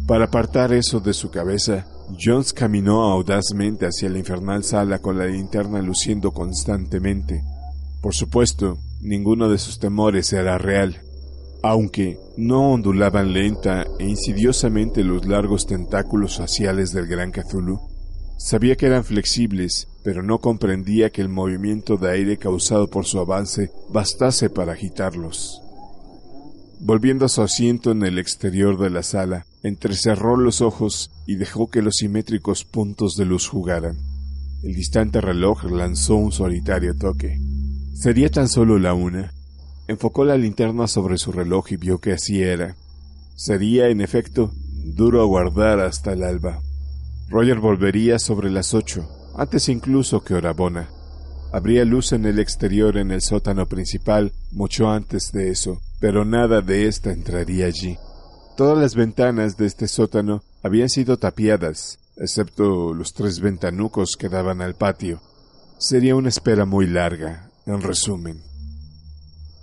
Para apartar eso de su cabeza, Jones caminó audazmente hacia la infernal sala con la linterna luciendo constantemente. Por supuesto, ninguno de sus temores era real, aunque no ondulaban lenta e insidiosamente los largos tentáculos faciales del gran Cthulhu, Sabía que eran flexibles, pero no comprendía que el movimiento de aire causado por su avance bastase para agitarlos. Volviendo a su asiento en el exterior de la sala, entrecerró los ojos y dejó que los simétricos puntos de luz jugaran. El distante reloj lanzó un solitario toque. Sería tan solo la una. Enfocó la linterna sobre su reloj y vio que así era. Sería, en efecto, duro aguardar hasta el alba. Roger volvería sobre las ocho, antes incluso que Orabona. Habría luz en el exterior en el sótano principal mucho antes de eso, pero nada de ésta entraría allí. Todas las ventanas de este sótano habían sido tapiadas, excepto los tres ventanucos que daban al patio. Sería una espera muy larga, en resumen.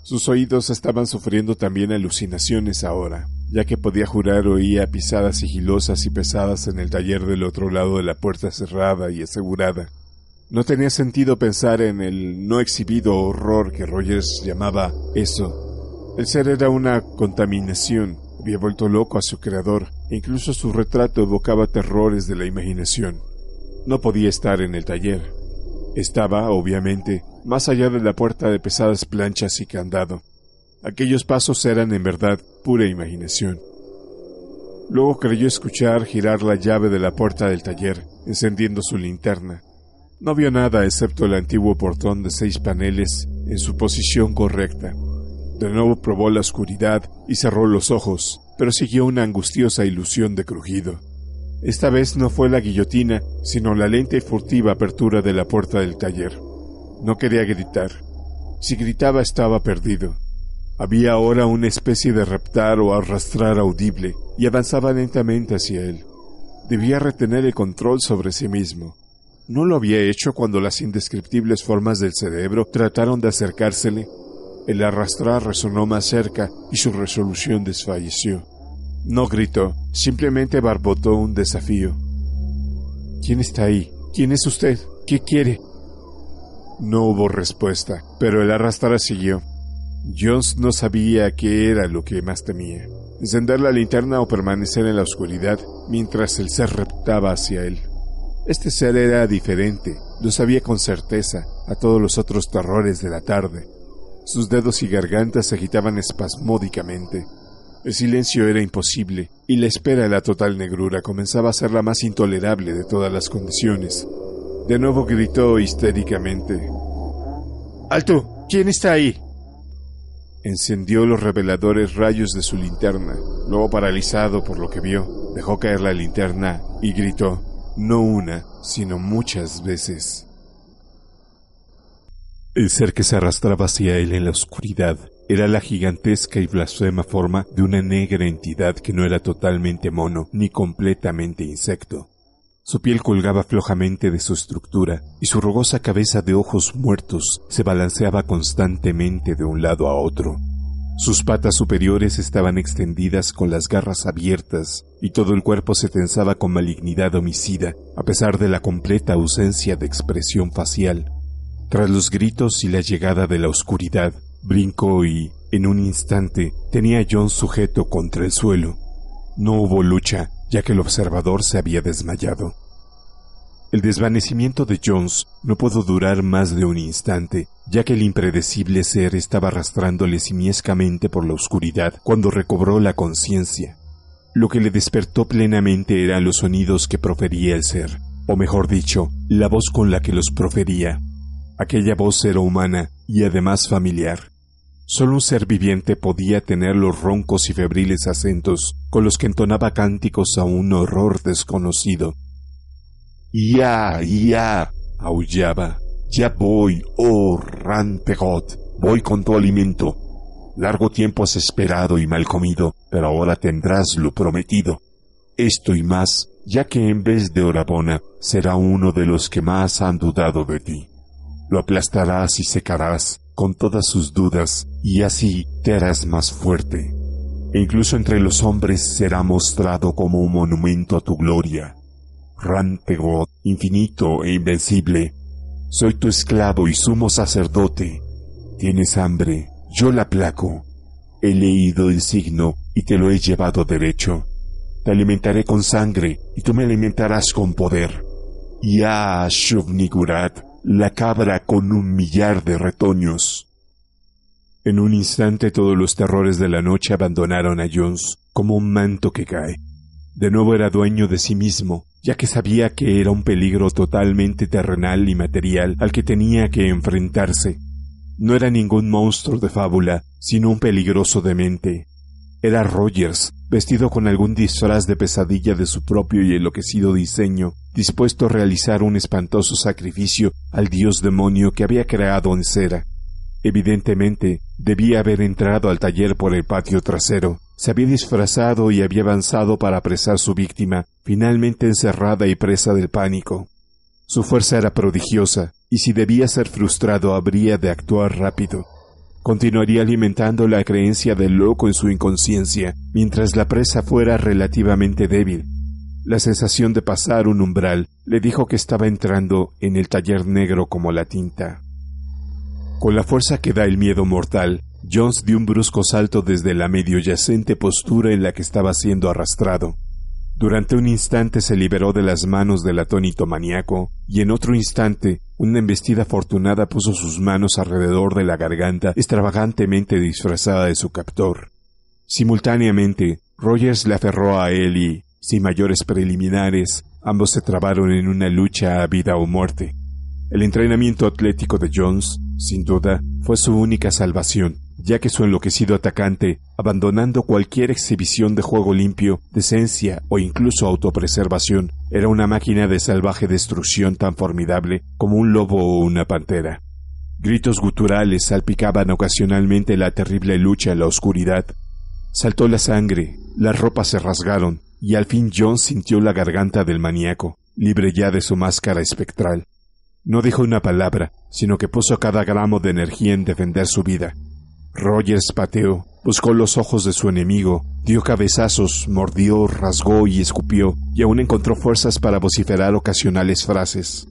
Sus oídos estaban sufriendo también alucinaciones ahora ya que podía jurar oía pisadas sigilosas y pesadas en el taller del otro lado de la puerta cerrada y asegurada. No tenía sentido pensar en el no exhibido horror que Rogers llamaba eso. El ser era una contaminación, había vuelto loco a su creador, e incluso su retrato evocaba terrores de la imaginación. No podía estar en el taller. Estaba, obviamente, más allá de la puerta de pesadas planchas y candado. Aquellos pasos eran, en verdad, pura imaginación. Luego creyó escuchar girar la llave de la puerta del taller, encendiendo su linterna. No vio nada excepto el antiguo portón de seis paneles en su posición correcta. De nuevo probó la oscuridad y cerró los ojos, pero siguió una angustiosa ilusión de crujido. Esta vez no fue la guillotina, sino la lenta y furtiva apertura de la puerta del taller. No quería gritar. Si gritaba estaba perdido. Había ahora una especie de reptar o arrastrar audible y avanzaba lentamente hacia él. Debía retener el control sobre sí mismo. No lo había hecho cuando las indescriptibles formas del cerebro trataron de acercársele. El arrastrar resonó más cerca y su resolución desfalleció. No gritó, simplemente barbotó un desafío. ¿Quién está ahí? ¿Quién es usted? ¿Qué quiere? No hubo respuesta, pero el arrastrar siguió, Jones no sabía qué era lo que más temía, encender la linterna o permanecer en la oscuridad mientras el ser reptaba hacia él. Este ser era diferente, lo sabía con certeza, a todos los otros terrores de la tarde. Sus dedos y gargantas se agitaban espasmódicamente. El silencio era imposible, y la espera de la total negrura comenzaba a ser la más intolerable de todas las condiciones. De nuevo gritó histéricamente. ¡Alto! ¿Quién está ahí? Encendió los reveladores rayos de su linterna. Luego, paralizado por lo que vio, dejó caer la linterna y gritó, no una, sino muchas veces. El ser que se arrastraba hacia él en la oscuridad era la gigantesca y blasfema forma de una negra entidad que no era totalmente mono ni completamente insecto. Su piel colgaba flojamente de su estructura y su rugosa cabeza de ojos muertos se balanceaba constantemente de un lado a otro. Sus patas superiores estaban extendidas con las garras abiertas y todo el cuerpo se tensaba con malignidad homicida, a pesar de la completa ausencia de expresión facial. Tras los gritos y la llegada de la oscuridad, brincó y, en un instante, tenía a John sujeto contra el suelo. No hubo lucha, ya que el observador se había desmayado. El desvanecimiento de Jones no pudo durar más de un instante, ya que el impredecible ser estaba arrastrándole simiescamente por la oscuridad cuando recobró la conciencia. Lo que le despertó plenamente eran los sonidos que profería el ser, o mejor dicho, la voz con la que los profería. Aquella voz era humana y además familiar. Solo un ser viviente podía tener los roncos y febriles acentos con los que entonaba cánticos a un horror desconocido. Ya, ya, aullaba. Ya voy, oh Rantegot, voy con tu alimento. Largo tiempo has esperado y mal comido, pero ahora tendrás lo prometido. Esto y más, ya que en vez de Orabona, será uno de los que más han dudado de ti. Lo aplastarás y secarás, con todas sus dudas, y así te harás más fuerte. E incluso entre los hombres será mostrado como un monumento a tu gloria. Rantegod, infinito e invencible, soy tu esclavo y sumo sacerdote. Tienes hambre, yo la placo. He leído el signo y te lo he llevado derecho. Te alimentaré con sangre y tú me alimentarás con poder. Y a la cabra con un millar de retoños. En un instante todos los terrores de la noche abandonaron a Jones como un manto que cae. De nuevo era dueño de sí mismo, ya que sabía que era un peligro totalmente terrenal y material al que tenía que enfrentarse. No era ningún monstruo de fábula, sino un peligroso demente. Era Rogers, vestido con algún disfraz de pesadilla de su propio y enloquecido diseño, dispuesto a realizar un espantoso sacrificio al dios demonio que había creado en cera. Evidentemente, debía haber entrado al taller por el patio trasero. Se había disfrazado y había avanzado para apresar su víctima, finalmente encerrada y presa del pánico. Su fuerza era prodigiosa, y si debía ser frustrado habría de actuar rápido. Continuaría alimentando la creencia del loco en su inconsciencia, mientras la presa fuera relativamente débil. La sensación de pasar un umbral le dijo que estaba entrando en el taller negro como la tinta. Con la fuerza que da el miedo mortal, Jones dio un brusco salto desde la medio yacente postura en la que estaba siendo arrastrado. Durante un instante se liberó de las manos del atónito maníaco, y en otro instante una embestida afortunada puso sus manos alrededor de la garganta extravagantemente disfrazada de su captor. Simultáneamente, Rogers le aferró a él y, sin mayores preliminares, ambos se trabaron en una lucha a vida o muerte. El entrenamiento atlético de Jones sin duda, fue su única salvación, ya que su enloquecido atacante, abandonando cualquier exhibición de juego limpio, decencia o incluso autopreservación, era una máquina de salvaje destrucción tan formidable como un lobo o una pantera. Gritos guturales salpicaban ocasionalmente la terrible lucha en la oscuridad. Saltó la sangre, las ropas se rasgaron, y al fin John sintió la garganta del maníaco, libre ya de su máscara espectral. No dijo una palabra, sino que puso cada gramo de energía en defender su vida. Rogers pateó, buscó los ojos de su enemigo, dio cabezazos, mordió, rasgó y escupió, y aún encontró fuerzas para vociferar ocasionales frases.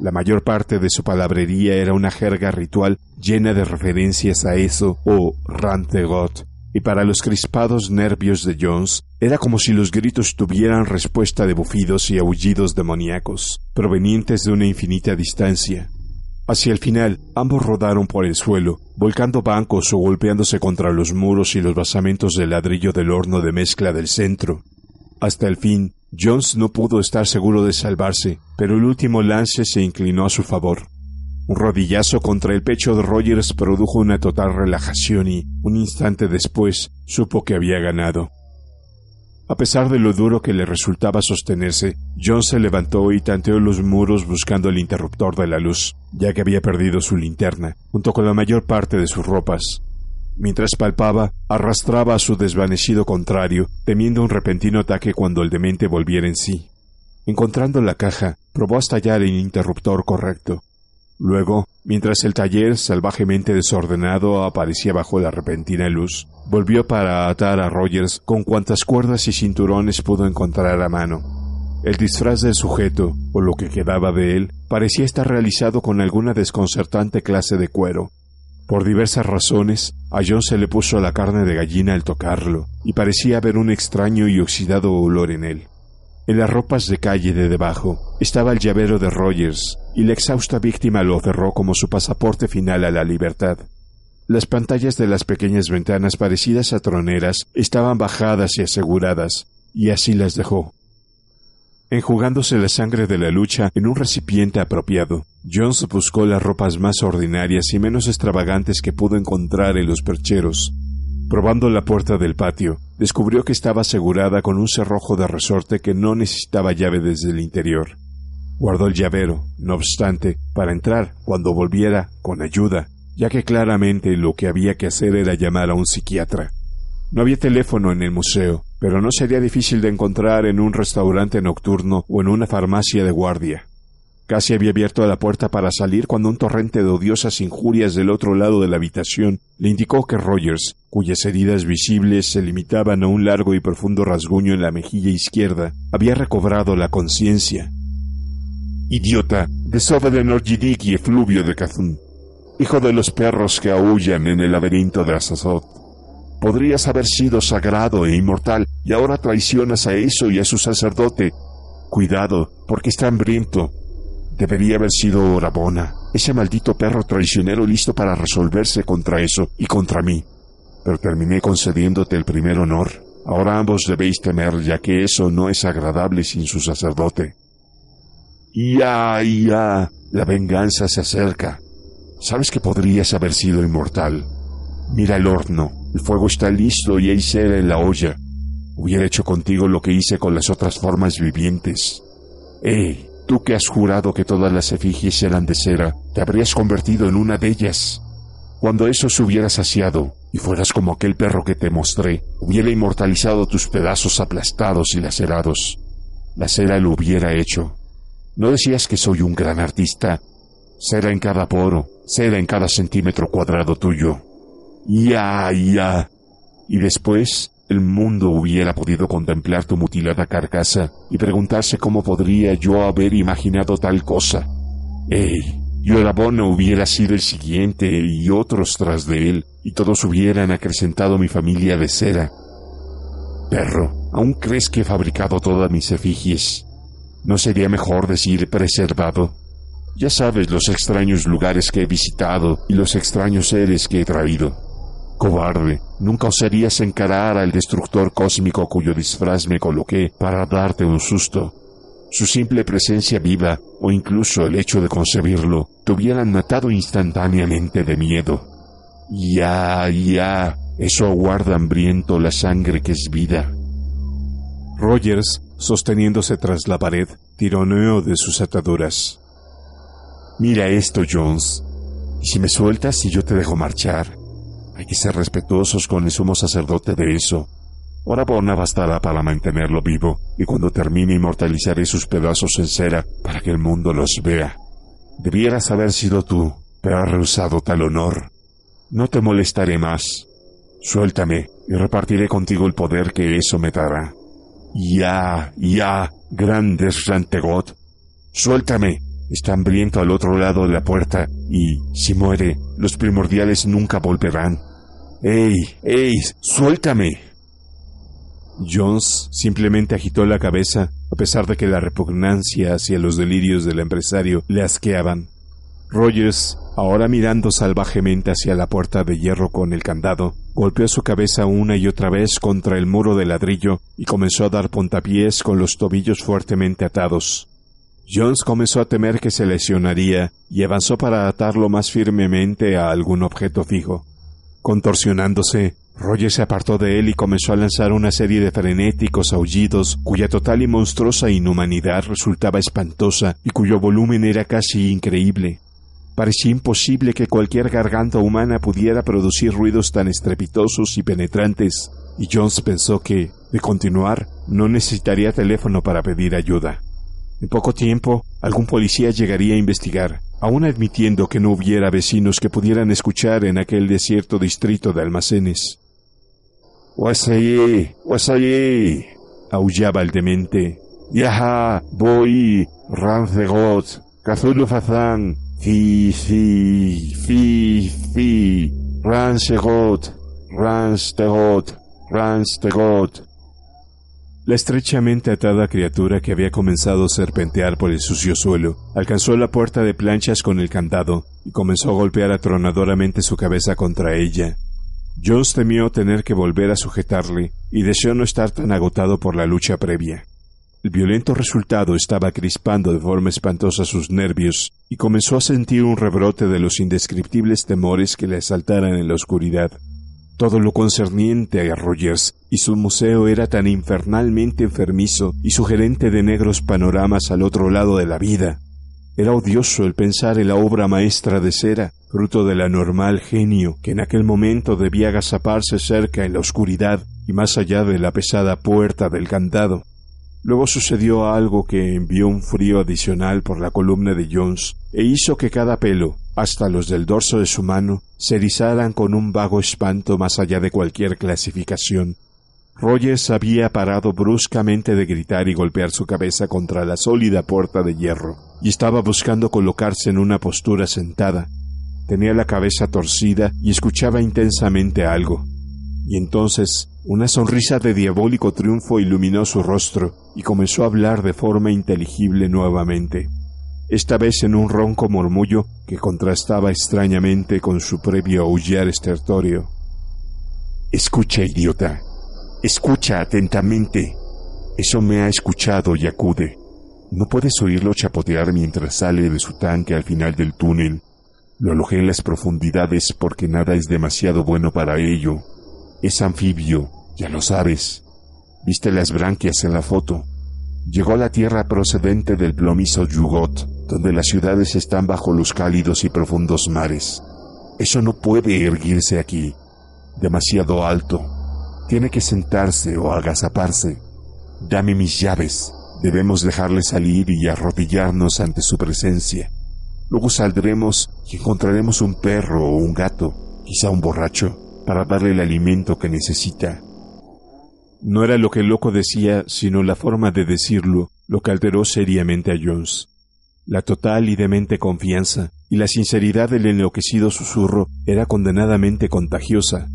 La mayor parte de su palabrería era una jerga ritual llena de referencias a eso o Rantegot, y para los crispados nervios de Jones era como si los gritos tuvieran respuesta de bufidos y aullidos demoníacos, provenientes de una infinita distancia. Hacia el final, ambos rodaron por el suelo, volcando bancos o golpeándose contra los muros y los basamentos de ladrillo del horno de mezcla del centro. Hasta el fin, Jones no pudo estar seguro de salvarse, pero el último lance se inclinó a su favor. Un rodillazo contra el pecho de Rogers produjo una total relajación y, un instante después, supo que había ganado. A pesar de lo duro que le resultaba sostenerse, John se levantó y tanteó los muros buscando el interruptor de la luz, ya que había perdido su linterna, junto con la mayor parte de sus ropas. Mientras palpaba, arrastraba a su desvanecido contrario, temiendo un repentino ataque cuando el demente volviera en sí. Encontrando la caja, probó hasta estallar el interruptor correcto, Luego, mientras el taller salvajemente desordenado aparecía bajo la repentina luz, volvió para atar a Rogers con cuantas cuerdas y cinturones pudo encontrar a mano. El disfraz del sujeto, o lo que quedaba de él, parecía estar realizado con alguna desconcertante clase de cuero. Por diversas razones, a John se le puso la carne de gallina al tocarlo, y parecía haber un extraño y oxidado olor en él. En las ropas de calle de debajo estaba el llavero de Rogers, y la exhausta víctima lo cerró como su pasaporte final a la libertad. Las pantallas de las pequeñas ventanas parecidas a troneras estaban bajadas y aseguradas, y así las dejó. Enjugándose la sangre de la lucha en un recipiente apropiado, Jones buscó las ropas más ordinarias y menos extravagantes que pudo encontrar en los percheros. Probando la puerta del patio, descubrió que estaba asegurada con un cerrojo de resorte que no necesitaba llave desde el interior. Guardó el llavero, no obstante, para entrar cuando volviera con ayuda, ya que claramente lo que había que hacer era llamar a un psiquiatra. No había teléfono en el museo, pero no sería difícil de encontrar en un restaurante nocturno o en una farmacia de guardia. Casi había abierto la puerta para salir cuando un torrente de odiosas injurias del otro lado de la habitación le indicó que Rogers, cuyas heridas visibles se limitaban a un largo y profundo rasguño en la mejilla izquierda, había recobrado la conciencia. Idiota, de de Norgidik y efluvio de Kazun. Hijo de los perros que aullan en el laberinto de Azazoth. Podrías haber sido sagrado e inmortal y ahora traicionas a eso y a su sacerdote. Cuidado, porque está hambriento. Debería haber sido Orabona, ese maldito perro traicionero listo para resolverse contra eso y contra mí. Pero terminé concediéndote el primer honor. Ahora ambos debéis temer, ya que eso no es agradable sin su sacerdote. Ya, ya, la venganza se acerca. Sabes que podrías haber sido inmortal. Mira el horno, el fuego está listo y hay cera en la olla. Hubiera hecho contigo lo que hice con las otras formas vivientes. Eh, Tú que has jurado que todas las efigies eran de cera, te habrías convertido en una de ellas. Cuando eso se hubiera saciado, y fueras como aquel perro que te mostré, hubiera inmortalizado tus pedazos aplastados y lacerados. La cera lo hubiera hecho. ¿No decías que soy un gran artista? Cera en cada poro, cera en cada centímetro cuadrado tuyo. Ya, ya. Y después, el mundo hubiera podido contemplar tu mutilada carcasa y preguntarse cómo podría yo haber imaginado tal cosa. ¡Ey! Yorabono hubiera sido el siguiente y otros tras de él, y todos hubieran acrecentado mi familia de cera. Perro, ¿aún crees que he fabricado todas mis efigies ¿No sería mejor decir preservado? Ya sabes los extraños lugares que he visitado y los extraños seres que he traído. Cobarde, nunca osarías encarar al destructor cósmico cuyo disfraz me coloqué para darte un susto. Su simple presencia viva, o incluso el hecho de concebirlo, te hubieran matado instantáneamente de miedo. Ya, ya, eso aguarda hambriento la sangre que es vida. Rogers sosteniéndose tras la pared, tironeó de sus ataduras. Mira esto, Jones. si me sueltas y yo te dejo marchar, hay que ser respetuosos con el sumo sacerdote de eso. Ahora bastará para mantenerlo vivo, y cuando termine inmortalizaré sus pedazos en cera para que el mundo los vea. Debieras haber sido tú, pero has rehusado tal honor. No te molestaré más. Suéltame y repartiré contigo el poder que eso me dará. Ya, ya, grande Santegot. Suéltame. Está hambriento al otro lado de la puerta y, si muere, los primordiales nunca volverán. ¡Ey! ¡Ey! ¡Suéltame! Jones simplemente agitó la cabeza, a pesar de que la repugnancia hacia los delirios del empresario le asqueaban. Rogers Ahora mirando salvajemente hacia la puerta de hierro con el candado, golpeó su cabeza una y otra vez contra el muro de ladrillo y comenzó a dar puntapiés con los tobillos fuertemente atados. Jones comenzó a temer que se lesionaría y avanzó para atarlo más firmemente a algún objeto fijo. Contorsionándose, Roger se apartó de él y comenzó a lanzar una serie de frenéticos aullidos cuya total y monstruosa inhumanidad resultaba espantosa y cuyo volumen era casi increíble. Parecía imposible que cualquier garganta humana pudiera producir ruidos tan estrepitosos y penetrantes, y Jones pensó que, de continuar, no necesitaría teléfono para pedir ayuda. En poco tiempo, algún policía llegaría a investigar, aún admitiendo que no hubiera vecinos que pudieran escuchar en aquel desierto distrito de almacenes. aullaba el demente. ¡Voy! Ranstegot, La estrechamente atada criatura que había comenzado a serpentear por el sucio suelo alcanzó la puerta de planchas con el candado y comenzó a golpear atronadoramente su cabeza contra ella. Jones temió tener que volver a sujetarle y deseó no estar tan agotado por la lucha previa. El violento resultado estaba crispando de forma espantosa sus nervios, y comenzó a sentir un rebrote de los indescriptibles temores que le asaltaran en la oscuridad. Todo lo concerniente a Rogers y su museo era tan infernalmente enfermizo y sugerente de negros panoramas al otro lado de la vida. Era odioso el pensar en la obra maestra de cera, fruto del anormal genio que en aquel momento debía agazaparse cerca en la oscuridad y más allá de la pesada puerta del candado. Luego sucedió algo que envió un frío adicional por la columna de Jones e hizo que cada pelo, hasta los del dorso de su mano, se erizaran con un vago espanto más allá de cualquier clasificación. Rogers había parado bruscamente de gritar y golpear su cabeza contra la sólida puerta de hierro, y estaba buscando colocarse en una postura sentada. Tenía la cabeza torcida y escuchaba intensamente algo. Y entonces una sonrisa de diabólico triunfo iluminó su rostro y comenzó a hablar de forma inteligible nuevamente, esta vez en un ronco murmullo que contrastaba extrañamente con su previo aullar estertorio. Escucha, idiota. Escucha atentamente. Eso me ha escuchado y acude. No puedes oírlo chapotear mientras sale de su tanque al final del túnel. Lo alojé en las profundidades porque nada es demasiado bueno para ello. Es anfibio, ya lo sabes. Viste las branquias en la foto. Llegó a la tierra procedente del plomizo Yugot, donde las ciudades están bajo los cálidos y profundos mares. Eso no puede erguirse aquí. Demasiado alto. Tiene que sentarse o agazaparse. Dame mis llaves. Debemos dejarle salir y arrodillarnos ante su presencia. Luego saldremos y encontraremos un perro o un gato, quizá un borracho para darle el alimento que necesita. No era lo que el loco decía, sino la forma de decirlo, lo que alteró seriamente a Jones. La total y demente confianza y la sinceridad del enloquecido susurro era condenadamente contagiosa.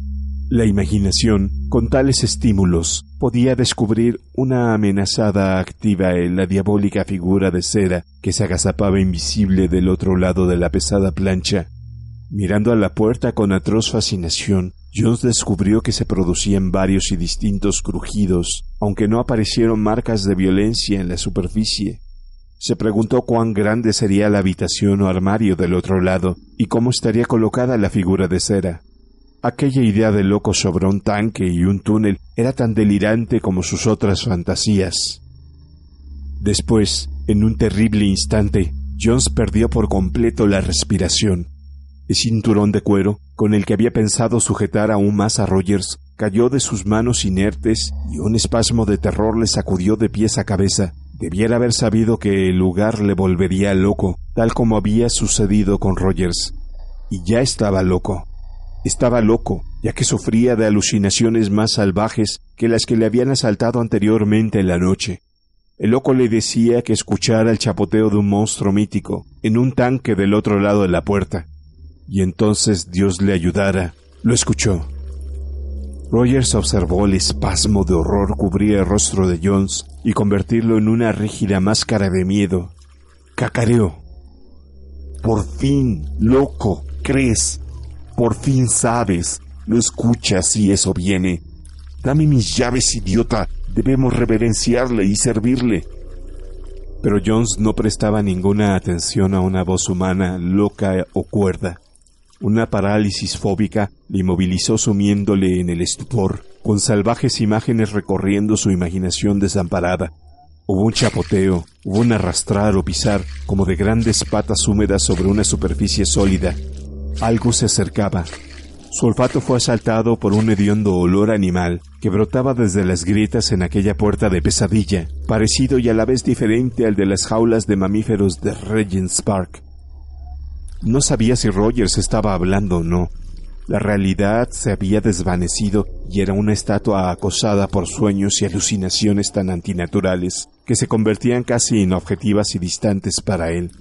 La imaginación, con tales estímulos, podía descubrir una amenazada activa en la diabólica figura de cera que se agazapaba invisible del otro lado de la pesada plancha Mirando a la puerta con atroz fascinación, Jones descubrió que se producían varios y distintos crujidos, aunque no aparecieron marcas de violencia en la superficie. Se preguntó cuán grande sería la habitación o armario del otro lado y cómo estaría colocada la figura de cera. Aquella idea de loco sobre un tanque y un túnel era tan delirante como sus otras fantasías. Después, en un terrible instante, Jones perdió por completo la respiración. El cinturón de cuero con el que había pensado sujetar aún más a Rogers cayó de sus manos inertes y un espasmo de terror le sacudió de pies a cabeza. Debiera haber sabido que el lugar le volvería loco, tal como había sucedido con Rogers. Y ya estaba loco. Estaba loco, ya que sufría de alucinaciones más salvajes que las que le habían asaltado anteriormente en la noche. El loco le decía que escuchara el chapoteo de un monstruo mítico en un tanque del otro lado de la puerta, y entonces Dios le ayudara, lo escuchó. Rogers observó el espasmo de horror cubrir el rostro de Jones y convertirlo en una rígida máscara de miedo. Cacareó. Por fin, loco, crees. Por fin sabes. Lo escuchas y eso viene. Dame mis llaves, idiota. Debemos reverenciarle y servirle. Pero Jones no prestaba ninguna atención a una voz humana, loca o cuerda. Una parálisis fóbica le inmovilizó sumiéndole en el estupor, con salvajes imágenes recorriendo su imaginación desamparada. Hubo un chapoteo, hubo un arrastrar o pisar, como de grandes patas húmedas sobre una superficie sólida. Algo se acercaba. Su olfato fue asaltado por un hediondo olor animal que brotaba desde las grietas en aquella puerta de pesadilla, parecido y a la vez diferente al de las jaulas de mamíferos de Regent's Park. No sabía si Rogers estaba hablando o no. La realidad se había desvanecido y era una estatua acosada por sueños y alucinaciones tan antinaturales que se convertían casi en objetivas y distantes para él.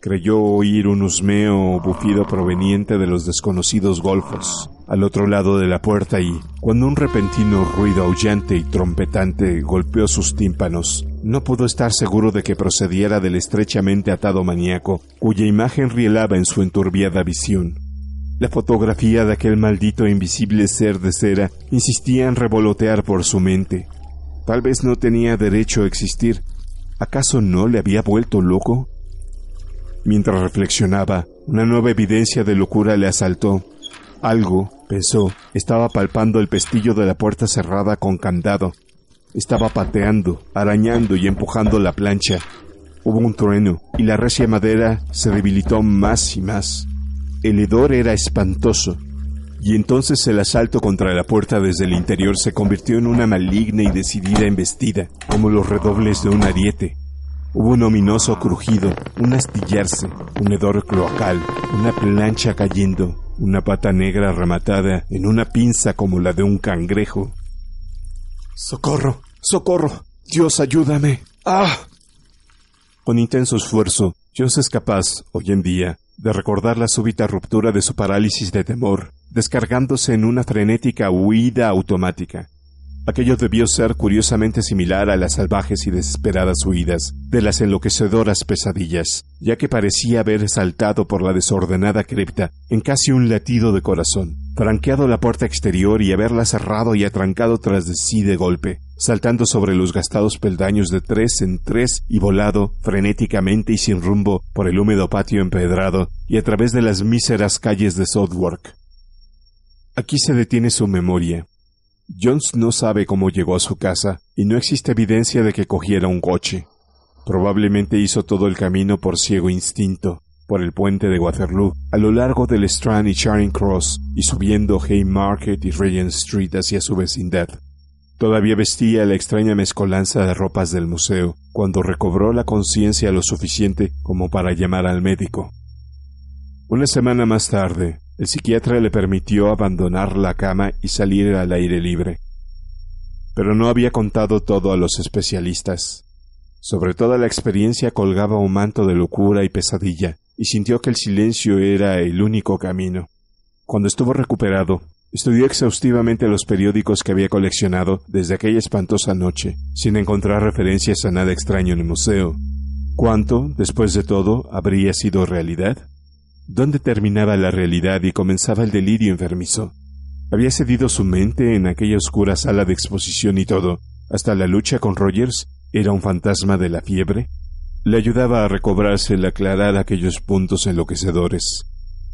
Creyó oír un husmeo o bufido proveniente de los desconocidos golfos al otro lado de la puerta y, cuando un repentino ruido aullante y trompetante golpeó sus tímpanos, no pudo estar seguro de que procediera del estrechamente atado maníaco, cuya imagen rielaba en su enturbiada visión. La fotografía de aquel maldito e invisible ser de cera insistía en revolotear por su mente. Tal vez no tenía derecho a existir. ¿Acaso no le había vuelto loco? Mientras reflexionaba, una nueva evidencia de locura le asaltó algo, pensó, estaba palpando el pestillo de la puerta cerrada con candado. Estaba pateando, arañando y empujando la plancha. Hubo un trueno y la recia madera se debilitó más y más. El hedor era espantoso. Y entonces el asalto contra la puerta desde el interior se convirtió en una maligna y decidida embestida, como los redobles de un ariete. Hubo un ominoso crujido, un astillarse, un hedor cloacal, una plancha cayendo, una pata negra rematada en una pinza como la de un cangrejo. Socorro, socorro, Dios ayúdame. Ah. Con intenso esfuerzo, Jones es capaz, hoy en día, de recordar la súbita ruptura de su parálisis de temor, descargándose en una frenética huida automática, Aquello debió ser curiosamente similar a las salvajes y desesperadas huidas, de las enloquecedoras pesadillas, ya que parecía haber saltado por la desordenada cripta en casi un latido de corazón, franqueado la puerta exterior y haberla cerrado y atrancado tras de sí de golpe, saltando sobre los gastados peldaños de tres en tres y volado frenéticamente y sin rumbo por el húmedo patio empedrado y a través de las míseras calles de Southwark. Aquí se detiene su memoria, Jones no sabe cómo llegó a su casa y no existe evidencia de que cogiera un coche. Probablemente hizo todo el camino por ciego instinto, por el puente de Waterloo, a lo largo del Strand y Charing Cross, y subiendo Haymarket y Regent Street hacia su vecindad. Todavía vestía la extraña mezcolanza de ropas del museo, cuando recobró la conciencia lo suficiente como para llamar al médico. Una semana más tarde, el psiquiatra le permitió abandonar la cama y salir al aire libre. Pero no había contado todo a los especialistas. Sobre toda la experiencia colgaba un manto de locura y pesadilla, y sintió que el silencio era el único camino. Cuando estuvo recuperado, estudió exhaustivamente los periódicos que había coleccionado desde aquella espantosa noche, sin encontrar referencias a nada extraño en el museo. ¿Cuánto, después de todo, habría sido realidad? ¿Dónde terminaba la realidad y comenzaba el delirio enfermizo? Había cedido su mente en aquella oscura sala de exposición y todo, hasta la lucha con Rogers era un fantasma de la fiebre. Le ayudaba a recobrarse la aclarar aquellos puntos enloquecedores.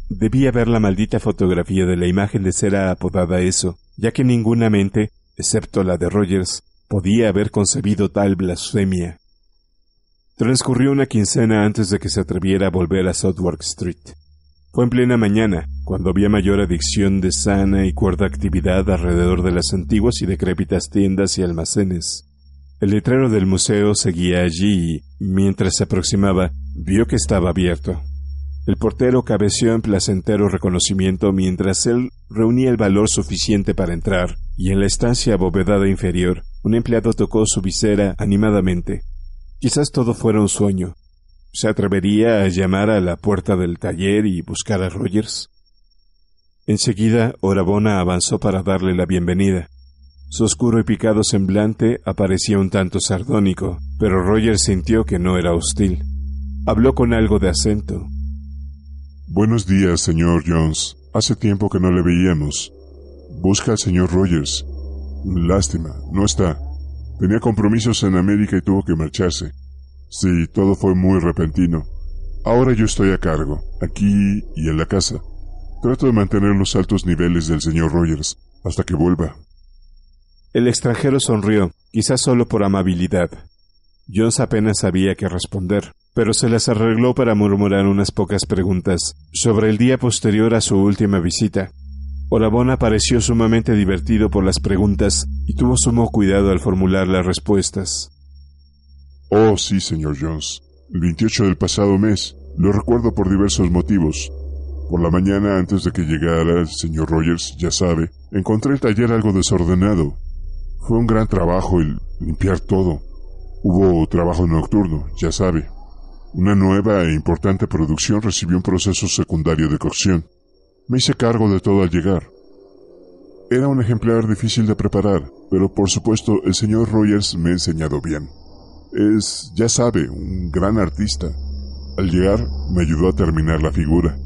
Debía ver la maldita fotografía de la imagen de cera apodada eso, ya que ninguna mente, excepto la de Rogers, podía haber concebido tal blasfemia. Transcurrió una quincena antes de que se atreviera a volver a Southwark Street. Fue en plena mañana, cuando había mayor adicción de sana y cuerda actividad alrededor de las antiguas y decrépitas tiendas y almacenes. El letrero del museo seguía allí y, mientras se aproximaba, vio que estaba abierto. El portero cabeció en placentero reconocimiento mientras él reunía el valor suficiente para entrar, y en la estancia abovedada inferior, un empleado tocó su visera animadamente. Quizás todo fuera un sueño. ¿Se atrevería a llamar a la puerta del taller y buscar a Rogers? Enseguida, Orabona avanzó para darle la bienvenida. Su oscuro y picado semblante aparecía un tanto sardónico, pero Rogers sintió que no era hostil. Habló con algo de acento. Buenos días, señor Jones. Hace tiempo que no le veíamos. Busca al señor Rogers. Lástima, no está. Tenía compromisos en América y tuvo que marcharse. Sí, todo fue muy repentino. Ahora yo estoy a cargo, aquí y en la casa. Trato de mantener los altos niveles del señor Rogers hasta que vuelva. El extranjero sonrió, quizás solo por amabilidad. Jones apenas sabía qué responder, pero se las arregló para murmurar unas pocas preguntas sobre el día posterior a su última visita, Orabona pareció sumamente divertido por las preguntas y tuvo sumo cuidado al formular las respuestas. Oh, sí, señor Jones. El 28 del pasado mes. Lo recuerdo por diversos motivos. Por la mañana, antes de que llegara el señor Rogers, ya sabe, encontré el taller algo desordenado. Fue un gran trabajo el limpiar todo. Hubo trabajo nocturno, ya sabe. Una nueva e importante producción recibió un proceso secundario de cocción. Me hice cargo de todo al llegar. Era un ejemplar difícil de preparar, pero por supuesto el señor Rogers me ha enseñado bien. Es, ya sabe, un gran artista. Al llegar, me ayudó a terminar la figura.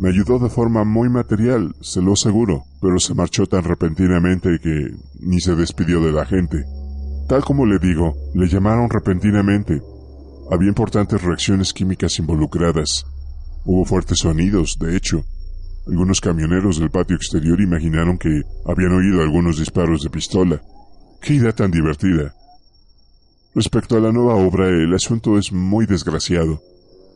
Me ayudó de forma muy material, se lo aseguro, pero se marchó tan repentinamente que ni se despidió de la gente. Tal como le digo, le llamaron repentinamente. Había importantes reacciones químicas involucradas. Hubo fuertes sonidos, de hecho, algunos camioneros del patio exterior imaginaron que habían oído algunos disparos de pistola. ¡Qué idea tan divertida! Respecto a la nueva obra, el asunto es muy desgraciado.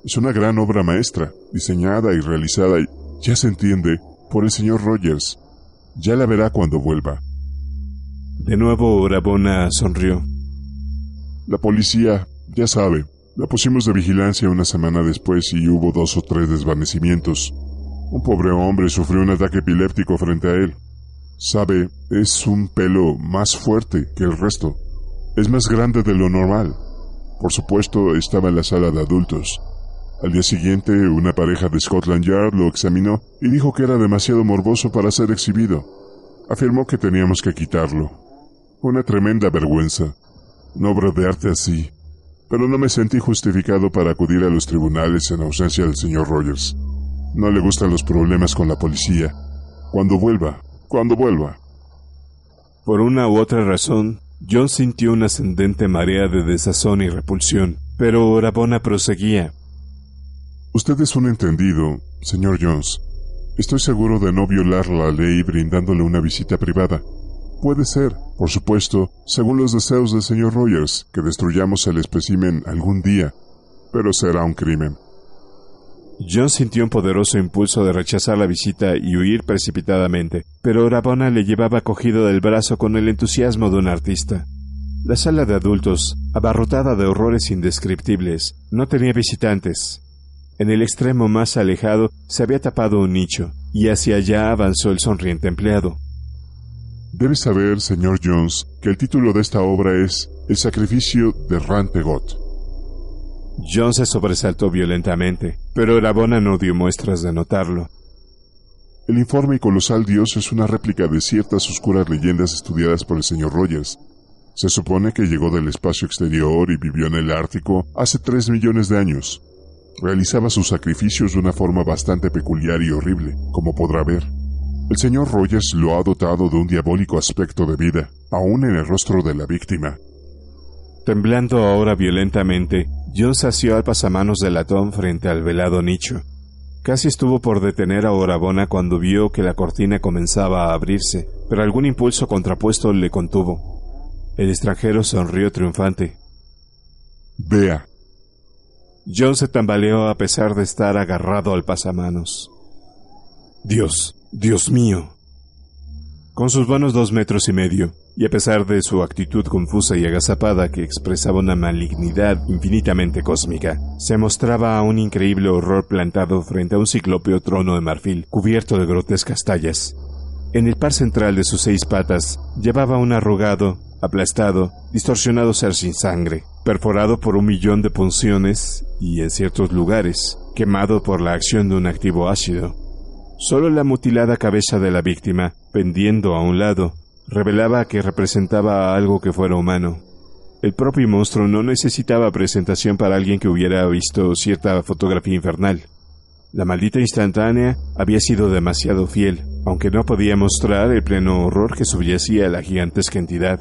Es una gran obra maestra, diseñada y realizada, y ya se entiende, por el señor Rogers. Ya la verá cuando vuelva. De nuevo, Rabona sonrió. La policía, ya sabe, la pusimos de vigilancia una semana después y hubo dos o tres desvanecimientos. Un pobre hombre sufrió un ataque epiléptico frente a él. Sabe, es un pelo más fuerte que el resto. Es más grande de lo normal. Por supuesto, estaba en la sala de adultos. Al día siguiente, una pareja de Scotland Yard lo examinó y dijo que era demasiado morboso para ser exhibido. Afirmó que teníamos que quitarlo. Una tremenda vergüenza. No obra de arte así. Pero no me sentí justificado para acudir a los tribunales en ausencia del señor Rogers. No le gustan los problemas con la policía. Cuando vuelva, cuando vuelva. Por una u otra razón, John sintió una ascendente marea de desazón y repulsión, pero Rabona proseguía. Usted es un entendido, señor Jones. Estoy seguro de no violar la ley brindándole una visita privada. Puede ser, por supuesto, según los deseos del señor Rogers, que destruyamos el espécimen algún día, pero será un crimen. John sintió un poderoso impulso de rechazar la visita y huir precipitadamente, pero Rabona le llevaba cogido del brazo con el entusiasmo de un artista. La sala de adultos, abarrotada de horrores indescriptibles, no tenía visitantes. En el extremo más alejado se había tapado un nicho, y hacia allá avanzó el sonriente empleado. «Debes saber, señor Jones, que el título de esta obra es El sacrificio de Rantegot. John se sobresaltó violentamente, pero Bona no dio muestras de notarlo. El informe colosal Dios es una réplica de ciertas oscuras leyendas estudiadas por el señor Rogers. Se supone que llegó del espacio exterior y vivió en el Ártico hace tres millones de años. Realizaba sus sacrificios de una forma bastante peculiar y horrible, como podrá ver. El señor Rogers lo ha dotado de un diabólico aspecto de vida, aún en el rostro de la víctima, Temblando ahora violentamente, John asió al pasamanos de latón frente al velado nicho. Casi estuvo por detener a Orabona cuando vio que la cortina comenzaba a abrirse, pero algún impulso contrapuesto le contuvo. El extranjero sonrió triunfante. Vea. John se tambaleó a pesar de estar agarrado al pasamanos. Dios, Dios mío, con sus buenos dos metros y medio, y a pesar de su actitud confusa y agazapada que expresaba una malignidad infinitamente cósmica, se mostraba a un increíble horror plantado frente a un ciclópeo trono de marfil cubierto de grotescas tallas. En el par central de sus seis patas llevaba un arrugado, aplastado, distorsionado ser sin sangre, perforado por un millón de punciones y, en ciertos lugares, quemado por la acción de un activo ácido. Solo la mutilada cabeza de la víctima pendiendo a un lado, revelaba que representaba algo que fuera humano. El propio monstruo no necesitaba presentación para alguien que hubiera visto cierta fotografía infernal. La maldita instantánea había sido demasiado fiel, aunque no podía mostrar el pleno horror que subyacía a la gigantesca entidad.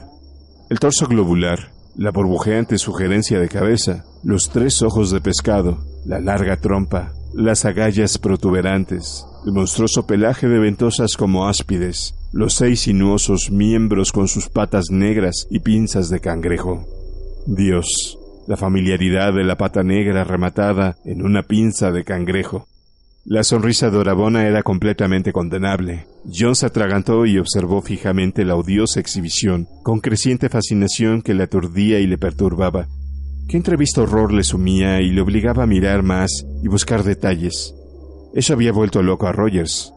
El torso globular, la burbujeante sugerencia de cabeza, los tres ojos de pescado, la larga trompa, las agallas protuberantes, el monstruoso pelaje de ventosas como áspides, los seis sinuosos miembros con sus patas negras y pinzas de cangrejo. Dios, la familiaridad de la pata negra rematada en una pinza de cangrejo. La sonrisa de Orabona era completamente condenable. John se atragantó y observó fijamente la odiosa exhibición, con creciente fascinación que le aturdía y le perturbaba. Qué entrevista horror le sumía y le obligaba a mirar más y buscar detalles. Eso había vuelto loco a Rogers.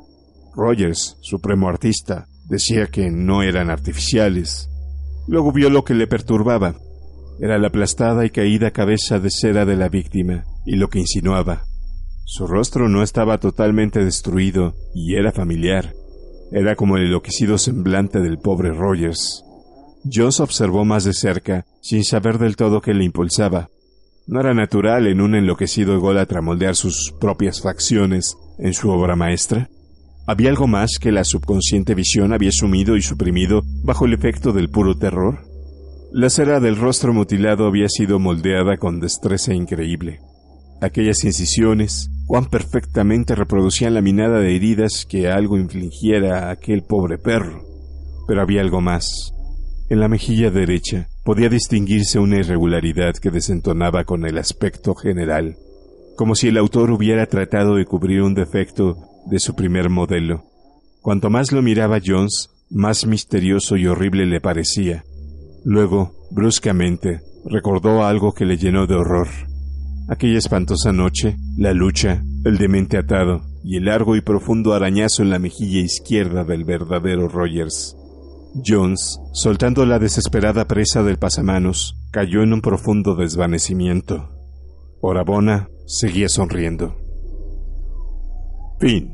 Rogers, supremo artista, decía que no eran artificiales. Luego vio lo que le perturbaba. Era la aplastada y caída cabeza de cera de la víctima, y lo que insinuaba. Su rostro no estaba totalmente destruido y era familiar. Era como el enloquecido semblante del pobre Rogers. Joss observó más de cerca, sin saber del todo qué le impulsaba. No era natural en un enloquecido ególatra moldear sus propias facciones en su obra maestra. ¿Había algo más que la subconsciente visión había sumido y suprimido bajo el efecto del puro terror? La cera del rostro mutilado había sido moldeada con destreza increíble. Aquellas incisiones, cuán perfectamente reproducían la minada de heridas que algo infligiera a aquel pobre perro. Pero había algo más. En la mejilla derecha podía distinguirse una irregularidad que desentonaba con el aspecto general, como si el autor hubiera tratado de cubrir un defecto de su primer modelo. Cuanto más lo miraba Jones, más misterioso y horrible le parecía. Luego, bruscamente, recordó algo que le llenó de horror. Aquella espantosa noche, la lucha, el demente atado y el largo y profundo arañazo en la mejilla izquierda del verdadero Rogers. Jones, soltando la desesperada presa del pasamanos, cayó en un profundo desvanecimiento. Orabona seguía sonriendo. Fin.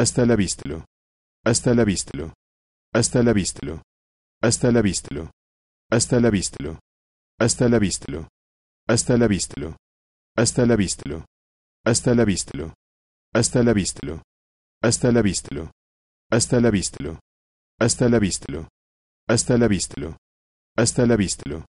Hasta la vístelo. Hasta la vístelo. Hasta la vístelo. Hasta la vístelo. Hasta la vístelo. Hasta la vístelo. Hasta la vístelo. Hasta la vístelo. Hasta la vístelo. Hasta la vístelo. Hasta la vístelo. Hasta la vístelo. Hasta la vístelo. Hasta la vístelo. Hasta la